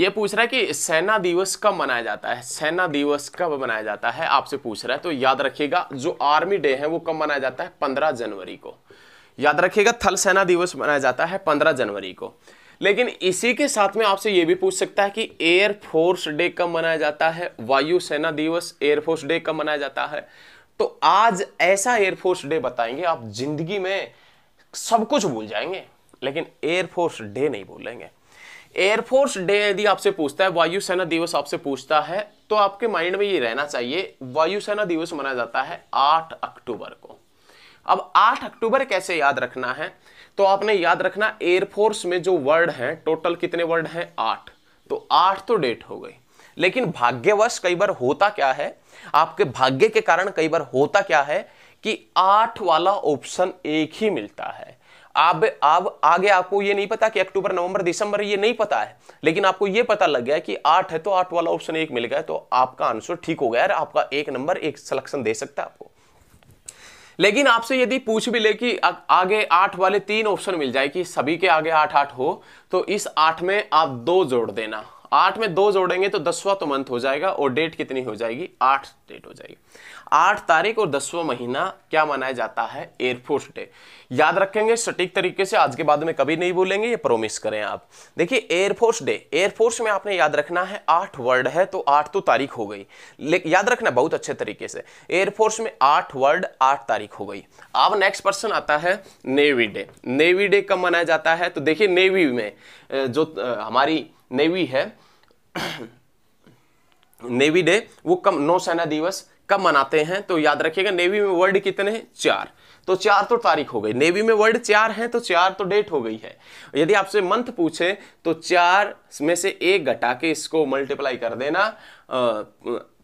ये पूछ रहा है कि सेना दिवस कब मनाया जाता है सेना दिवस कब मनाया जाता है आपसे पूछ रहा है तो याद रखिएगा जो आर्मी डे है वो कब मनाया जाता है पंद्रह जनवरी को याद रखिएगा थल सेना दिवस मनाया जाता है पंद्रह जनवरी को लेकिन इसी के साथ में आपसे ये भी पूछ सकता है कि एयरफोर्स डे कब मनाया जाता है वायुसेना दिवस एयरफोर्स डे कब मनाया जाता है तो आज ऐसा एयरफोर्स डे बताएंगे आप जिंदगी में सब कुछ भूल जाएंगे लेकिन एयरफोर्स डे नहीं भूलेंगे एयरफोर्स डे यदि आपसे पूछता है वायुसेना दिवस आपसे पूछता है तो आपके माइंड में ये रहना चाहिए वायुसेना दिवस मनाया जाता है आठ अक्टूबर को अब 8 अक्टूबर कैसे याद रखना है तो आपने याद रखना एयरफोर्स में जो वर्ड है टोटल कितने वर्ड हैं आठ तो आठ तो डेट हो गई लेकिन भाग्यवश कई बार होता क्या है आपके भाग्य के कारण कई बार होता क्या है कि आठ वाला ऑप्शन एक ही मिलता है अब अब आगे आपको ये नहीं पता कि अक्टूबर नवंबर दिसंबर ये नहीं पता है लेकिन आपको ये पता लग गया कि आठ है तो आठ वाला ऑप्शन एक मिल गया तो आपका आंसर ठीक हो गया आपका एक नंबर एक सिलेक्शन दे सकता है आपको लेकिन आपसे यदि पूछ भी ले कि आगे आठ वाले तीन ऑप्शन मिल जाए कि सभी के आगे आठ आठ हो तो इस आठ में आप दो जोड़ देना आठ में दो जोड़ेंगे तो दसवा तो मंथ हो जाएगा और डेट कितनी हो जाएगी आठ डेट हो जाएगी आठ तारीख और दसवां महीना क्या मनाया जाता है एयरफोर्स डे याद रखेंगे सटीक तरीके से आज के बाद में कभी नहीं बोलेंगे ये प्रोमिस करें आप देखिए एयरफोर्स डे एयरफोर्स में आपने याद रखना है आठ वर्ड है तो आठ तो तारीख हो गई याद रखना बहुत अच्छे तरीके से एयरफोर्स में आठ वर्ड आठ तारीख हो गई अब नेक्स्ट पर्सन आता है नेवी डे नेवी डे कब मनाया जाता है तो देखिए नेवी में जो हमारी नेवी है नेवी [coughs] डे वो कम नौसेना दिवस कब मनाते हैं तो याद रखिएगा नेवी में वर्ड कितने हैं चार तो चार तो तारीख हो गई नेवी में वर्ड चार हैं तो चार तो डेट हो गई है यदि आपसे मंथ पूछे तो चार में से एक घटा के इसको मल्टीप्लाई कर देना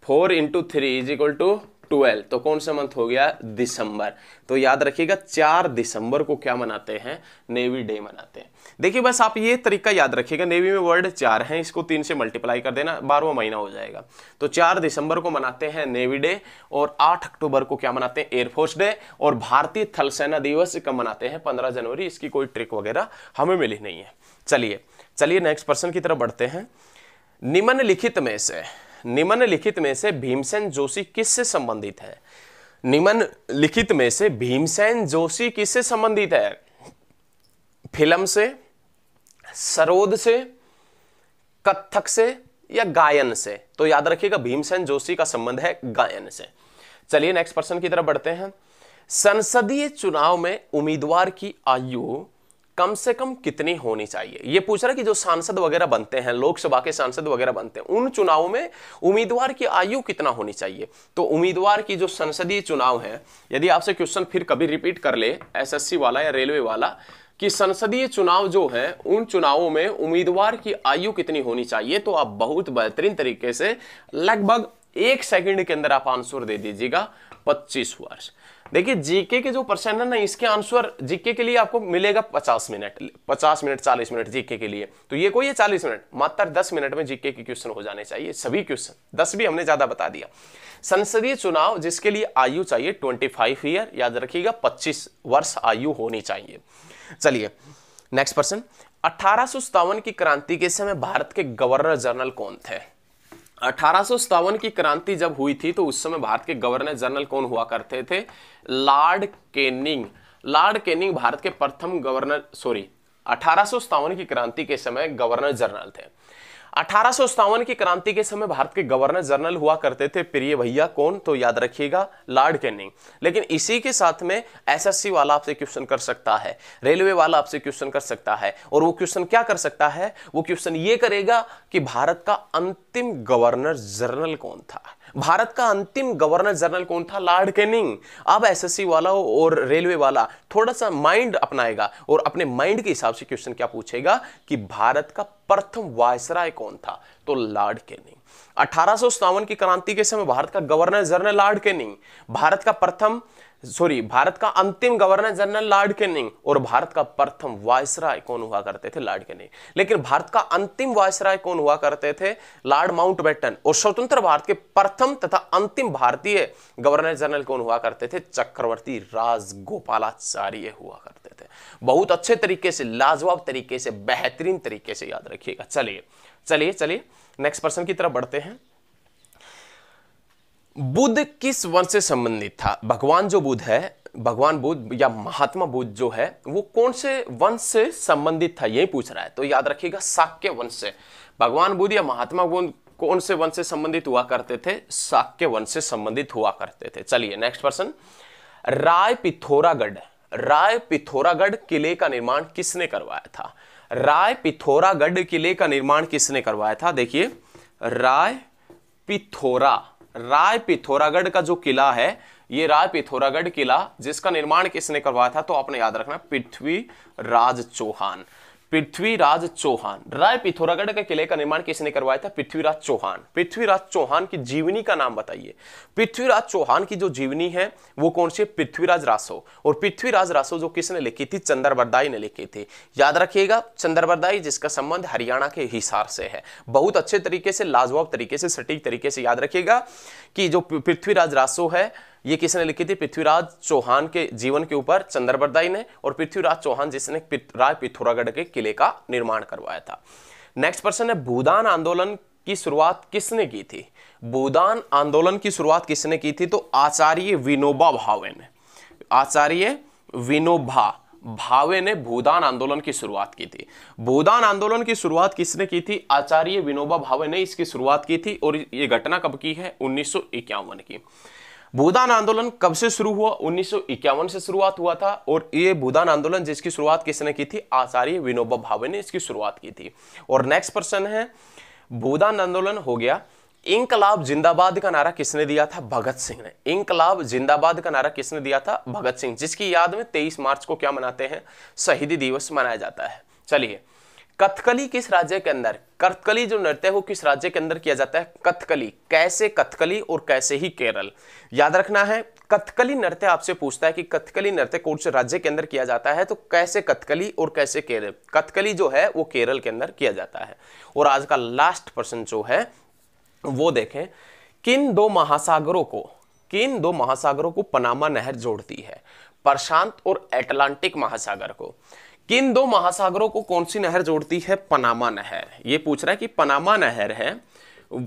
four into three is equal to twelve तो कौन सा मंथ हो गया दिसंबर तो याद रखिएगा चार दिसंबर को क्या मनाते हैं नेवी डे मनाते हैं देखिए बस आप ये तरीका याद रखिएगा नेवी में वर्ड चार हैं इसको तीन से मल्टीप्लाई कर देना बारहवा महीना हो जाएगा तो चार दिसंबर को मनाते हैं नेवी डे और आठ अक्टूबर को क्या मनाते हैं एयरफोर्स डे और भारतीय थल सेना दिवस कब मनाते हैं पंद्रह जनवरी इसकी कोई ट्रिक वगैरह हमें मिली नहीं है चलिए चलिए नेक्स्ट पर्सन की तरफ बढ़ते हैं निम्नलिखित में से निम्नलिखित में से भीमसेन जोशी किससे संबंधित है निम्नलिखित में से भीमसेन जोशी किससे संबंधित है फिल्म से सरोद से कथक से या गायन से तो याद रखिएगा भीमसेन जोशी का संबंध है गायन से चलिए नेक्स्ट पर्सन की तरफ बढ़ते हैं संसदीय चुनाव में उम्मीदवार की आयु कम से कम कितनी होनी चाहिए ये पूछ रहा है कि जो सांसद वगैरह बनते हैं लोकसभा के सांसद वगैरह बनते हैं उन चुनावों में उम्मीदवार की आयु कितना होनी चाहिए तो उम्मीदवार की जो संसदीय चुनाव है यदि आपसे क्वेश्चन फिर कभी रिपीट कर ले एसएससी वाला या रेलवे वाला कि संसदीय चुनाव जो है उन चुनावों में उम्मीदवार की आयु कितनी होनी चाहिए तो आप बहुत बेहतरीन तरीके से लगभग एक सेकंड के अंदर आप आंसर दे दीजिएगा पच्चीस वर्ष देखिए जीके के जो प्रश्न है ना इसके आंसर जीके के लिए आपको मिलेगा पचास मिनट पचास मिनट चालीस मिनट जीके के लिए तो ये कोई है चालीस मिनट मात्र दस मिनट में जीके के क्वेश्चन हो जाने चाहिए सभी क्वेश्चन दस भी हमने ज्यादा बता दिया संसदीय चुनाव जिसके लिए आयु चाहिए ट्वेंटी फाइव ईयर याद रखिएगा पच्चीस वर्ष आयु होनी चाहिए चलिए नेक्स्ट पर्सन अठारह की क्रांति के समय भारत के गवर्नर जनरल कौन थे अठारह की क्रांति जब हुई थी तो उस समय भारत के गवर्नर जनरल कौन हुआ करते थे लॉर्ड केनिंग लॉर्ड केनिंग भारत के प्रथम गवर्नर सॉरी अठारह की क्रांति के समय गवर्नर जनरल थे अठारह की क्रांति के समय भारत के गवर्नर जनरल हुआ करते थे प्रिय भैया कौन तो याद रखिएगा लॉर्ड कैनिंग लेकिन इसी के साथ में एसएससी वाला आपसे क्वेश्चन कर सकता है रेलवे वाला आपसे क्वेश्चन कर सकता है और वो क्वेश्चन क्या कर सकता है वो क्वेश्चन ये करेगा कि भारत का अंतिम गवर्नर जनरल कौन था भारत का अंतिम गवर्नर जनरल कौन था लॉर्ड कैनिंग अब एसएससी वाला और रेलवे वाला थोड़ा सा माइंड अपनाएगा और अपने माइंड के हिसाब से क्वेश्चन क्या पूछेगा कि भारत का प्रथम वायसराय कौन था तो लॉर्ड कैनिंग अठारह की क्रांति के समय भारत का गवर्नर जनरल लॉर्ड कैनिंग भारत का प्रथम सॉरी भारत का अंतिम गवर्नर जनरल लॉर्ड कैनिंग और भारत का प्रथम वायसराय कौन हुआ करते थे लॉर्ड कैनिंग लेकिन भारत का अंतिम वायसराय कौन हुआ करते थे लॉर्ड माउंटबेटन और स्वतंत्र भारत के प्रथम तथा अंतिम भारतीय गवर्नर जनरल कौन हुआ करते थे चक्रवर्ती राजगोपालाचार्य हुआ करते थे बहुत अच्छे तरीके से लाजवाब तरीके से बेहतरीन तरीके से याद रखिएगा चलिए चलिए चलिए नेक्स्ट पर्सन की तरफ बढ़ते हैं बुद्ध किस वंश से संबंधित था भगवान जो बुद्ध है भगवान बुद्ध या महात्मा बुद्ध जो है वो कौन से वंश से संबंधित था यही पूछ रहा है तो याद रखिएगा शाक्य वंश से भगवान बुद्ध या महात्मा बुद्ध कौन से वंश से संबंधित हुआ करते थे शाक्य वंश से संबंधित हुआ करते थे चलिए नेक्स्ट पर्सन राय पिथौरागढ़ राय पिथौरागढ़ किले का निर्माण किसने करवाया था राय पिथौरागढ़ किले का निर्माण किसने करवाया था देखिए राय पिथौरा राय पिथौरागढ़ का जो किला है ये राय पिथौरागढ़ किला जिसका निर्माण किसने करवाया था तो आपने याद रखना पृथ्वी राज चौहान पृथ्वीराज चौहान राय पिथौरागढ़ के किले का निर्माण किसने करवाया था पृथ्वीराज चौहान पृथ्वीराज चौहान की जीवनी का नाम बताइए पृथ्वीराज चौहान की जो जीवनी है वो कौन सी पृथ्वीराज रासो और पृथ्वीराज रासो जो किसने लिखी थी चंद्रबरदाई ने लिखी थी याद रखिएगा चंद्रबरदाई जिसका संबंध हरियाणा के हिसार से है बहुत अच्छे तरीके से लाजवाब तरीके से सटीक तरीके से याद रखिएगा कि जो पृथ्वीराज रासो है ये किसने लिखी थी पृथ्वीराज चौहान के जीवन के ऊपर चंद्रबरदाई ने और पृथ्वीराज चौहान जिसने राय पिथौरागढ़ के किले का निर्माण करवाया था नेक्स्ट पर्सन है भूदान आंदोलन की शुरुआत किसने की थी भूदान आंदोलन की शुरुआत किसने की थी तो आचार्य विनोबा भावे ने आचार्य विनोबा भावे ने भूदान आंदोलन की शुरुआत की थी भूदान आंदोलन की शुरुआत किसने की थी आचार्य विनोबा भावे ने इसकी शुरुआत की थी और ये घटना कब की है उन्नीस की भूदान आंदोलन कब से शुरू हुआ उन्नीस से शुरुआत हुआ था और ये भूदान आंदोलन जिसकी शुरुआत किसने की थी आचार्य विनोबा भावे ने इसकी शुरुआत की थी और नेक्स्ट पर्सन है भूदान आंदोलन हो गया इंकलाब जिंदाबाद का नारा किसने दिया था भगत सिंह ने इंकलाब जिंदाबाद का नारा किसने दिया था भगत सिंह जिसकी याद में 23 मार्च को क्या मनाते हैं शहीदी दिवस मनाया जाता है चलिए कथकली किस राज्य के अंदर कथकली जो नृत्य है वो किस राज्य के अंदर किया जाता है कथकली कैसे कथकली और कैसे ही केरल याद रखना है कथकली नृत्य आपसे पूछता है कि कथकली नृत्य कौन से राज्य के अंदर किया जाता है तो कैसे कथकली और कैसे केरल कथकली जो है वो केरल के अंदर किया जाता है और आज का लास्ट प्रश्न जो है वो देखें किन दो महासागरों को किन दो महासागरों को पनामा नहर जोड़ती है प्रशांत और एटलांटिक महासागर को किन दो महासागरों को कौन सी नहर जोड़ती है पनामा नहर ये पूछ रहा है कि पनामा नहर है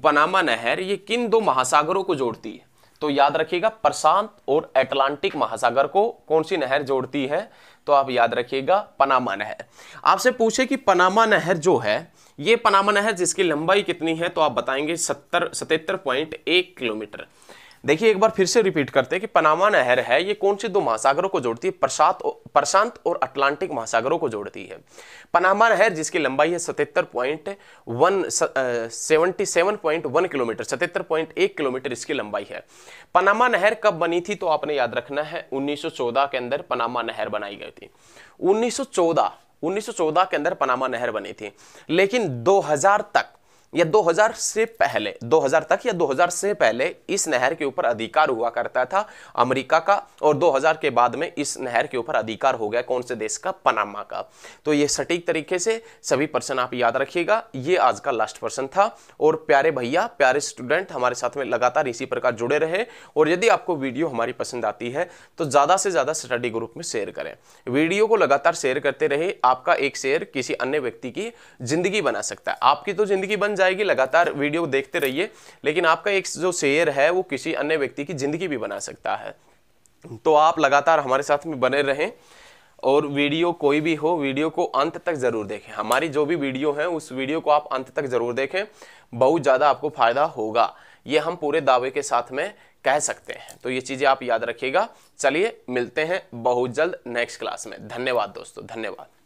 पनामा नहर ये किन दो महासागरों को जोड़ती है तो याद रखिएगा प्रशांत और अटलांटिक महासागर को कौन सी नहर जोड़ती है तो आप याद रखिएगा पनामा नहर आपसे पूछे कि पनामा नहर जो है ये पनामा नहर जिसकी लंबाई कितनी है तो आप बताएंगे सत्तर सतहत्तर पॉइंट एक किलोमीटर देखिए एक बार फिर से रिपीट करते हैं कि पनामा नहर है ये कौन से दो महासागरों को जोड़ती है प्रशांत प्रशांत और अटलांटिक महासागरों को जोड़ती है पनामा नहर जिसकी लंबाई है सतहत्तर point one seventy seven point one kilometre सतहत्तर पॉइंट एक किलोमीटर इसकी लंबाई है पनामा नहर कब बनी थी तो आपने याद रखना है उन्नीस के अंदर पनामा नहर बनाई गई थी उन्नीस 1914 के अंदर पनामा नहर बनी थी लेकिन 2000 तक या 2000 से पहले 2000 तक या 2000 से पहले इस नहर के ऊपर अधिकार हुआ करता था अमेरिका का और 2000 के बाद में इस नहर के ऊपर अधिकार हो गया कौन से देश का पनामा का तो ये सटीक तरीके से सभी पर्सन आप याद रखिएगा ये आज का लास्ट पर्सन था और प्यारे भैया प्यारे स्टूडेंट हमारे साथ में लगातार इसी प्रकार जुड़े रहे और यदि आपको वीडियो हमारी पसंद आती है तो ज़्यादा से ज़्यादा स्टडी ग्रुप में शेयर करें वीडियो को लगातार शेयर करते रहे आपका एक शेयर किसी अन्य व्यक्ति की जिंदगी बना सकता है आपकी तो जिंदगी बन जाएगी लगातार वीडियो देखते रहिए लेकिन आपका एक जो शेयर है वो किसी अन्य व्यक्ति की ज़िंदगी भी बना सकता है तो आप लगातार हमारे साथ में बने रहें और वीडियो कोई भी हो वीडियो को अंत तक ज़रूर देखें हमारी जो भी वीडियो है उस वीडियो को आप अंत तक ज़रूर देखें बहुत ज़्यादा आपको फ़ायदा होगा ये हम पूरे दावे के साथ में कह सकते हैं तो ये चीज़ें आप याद रखिएगा चलिए मिलते हैं बहुत जल्द नेक्स्ट क्लास में धन्यवाद दोस्तों धन्यवाद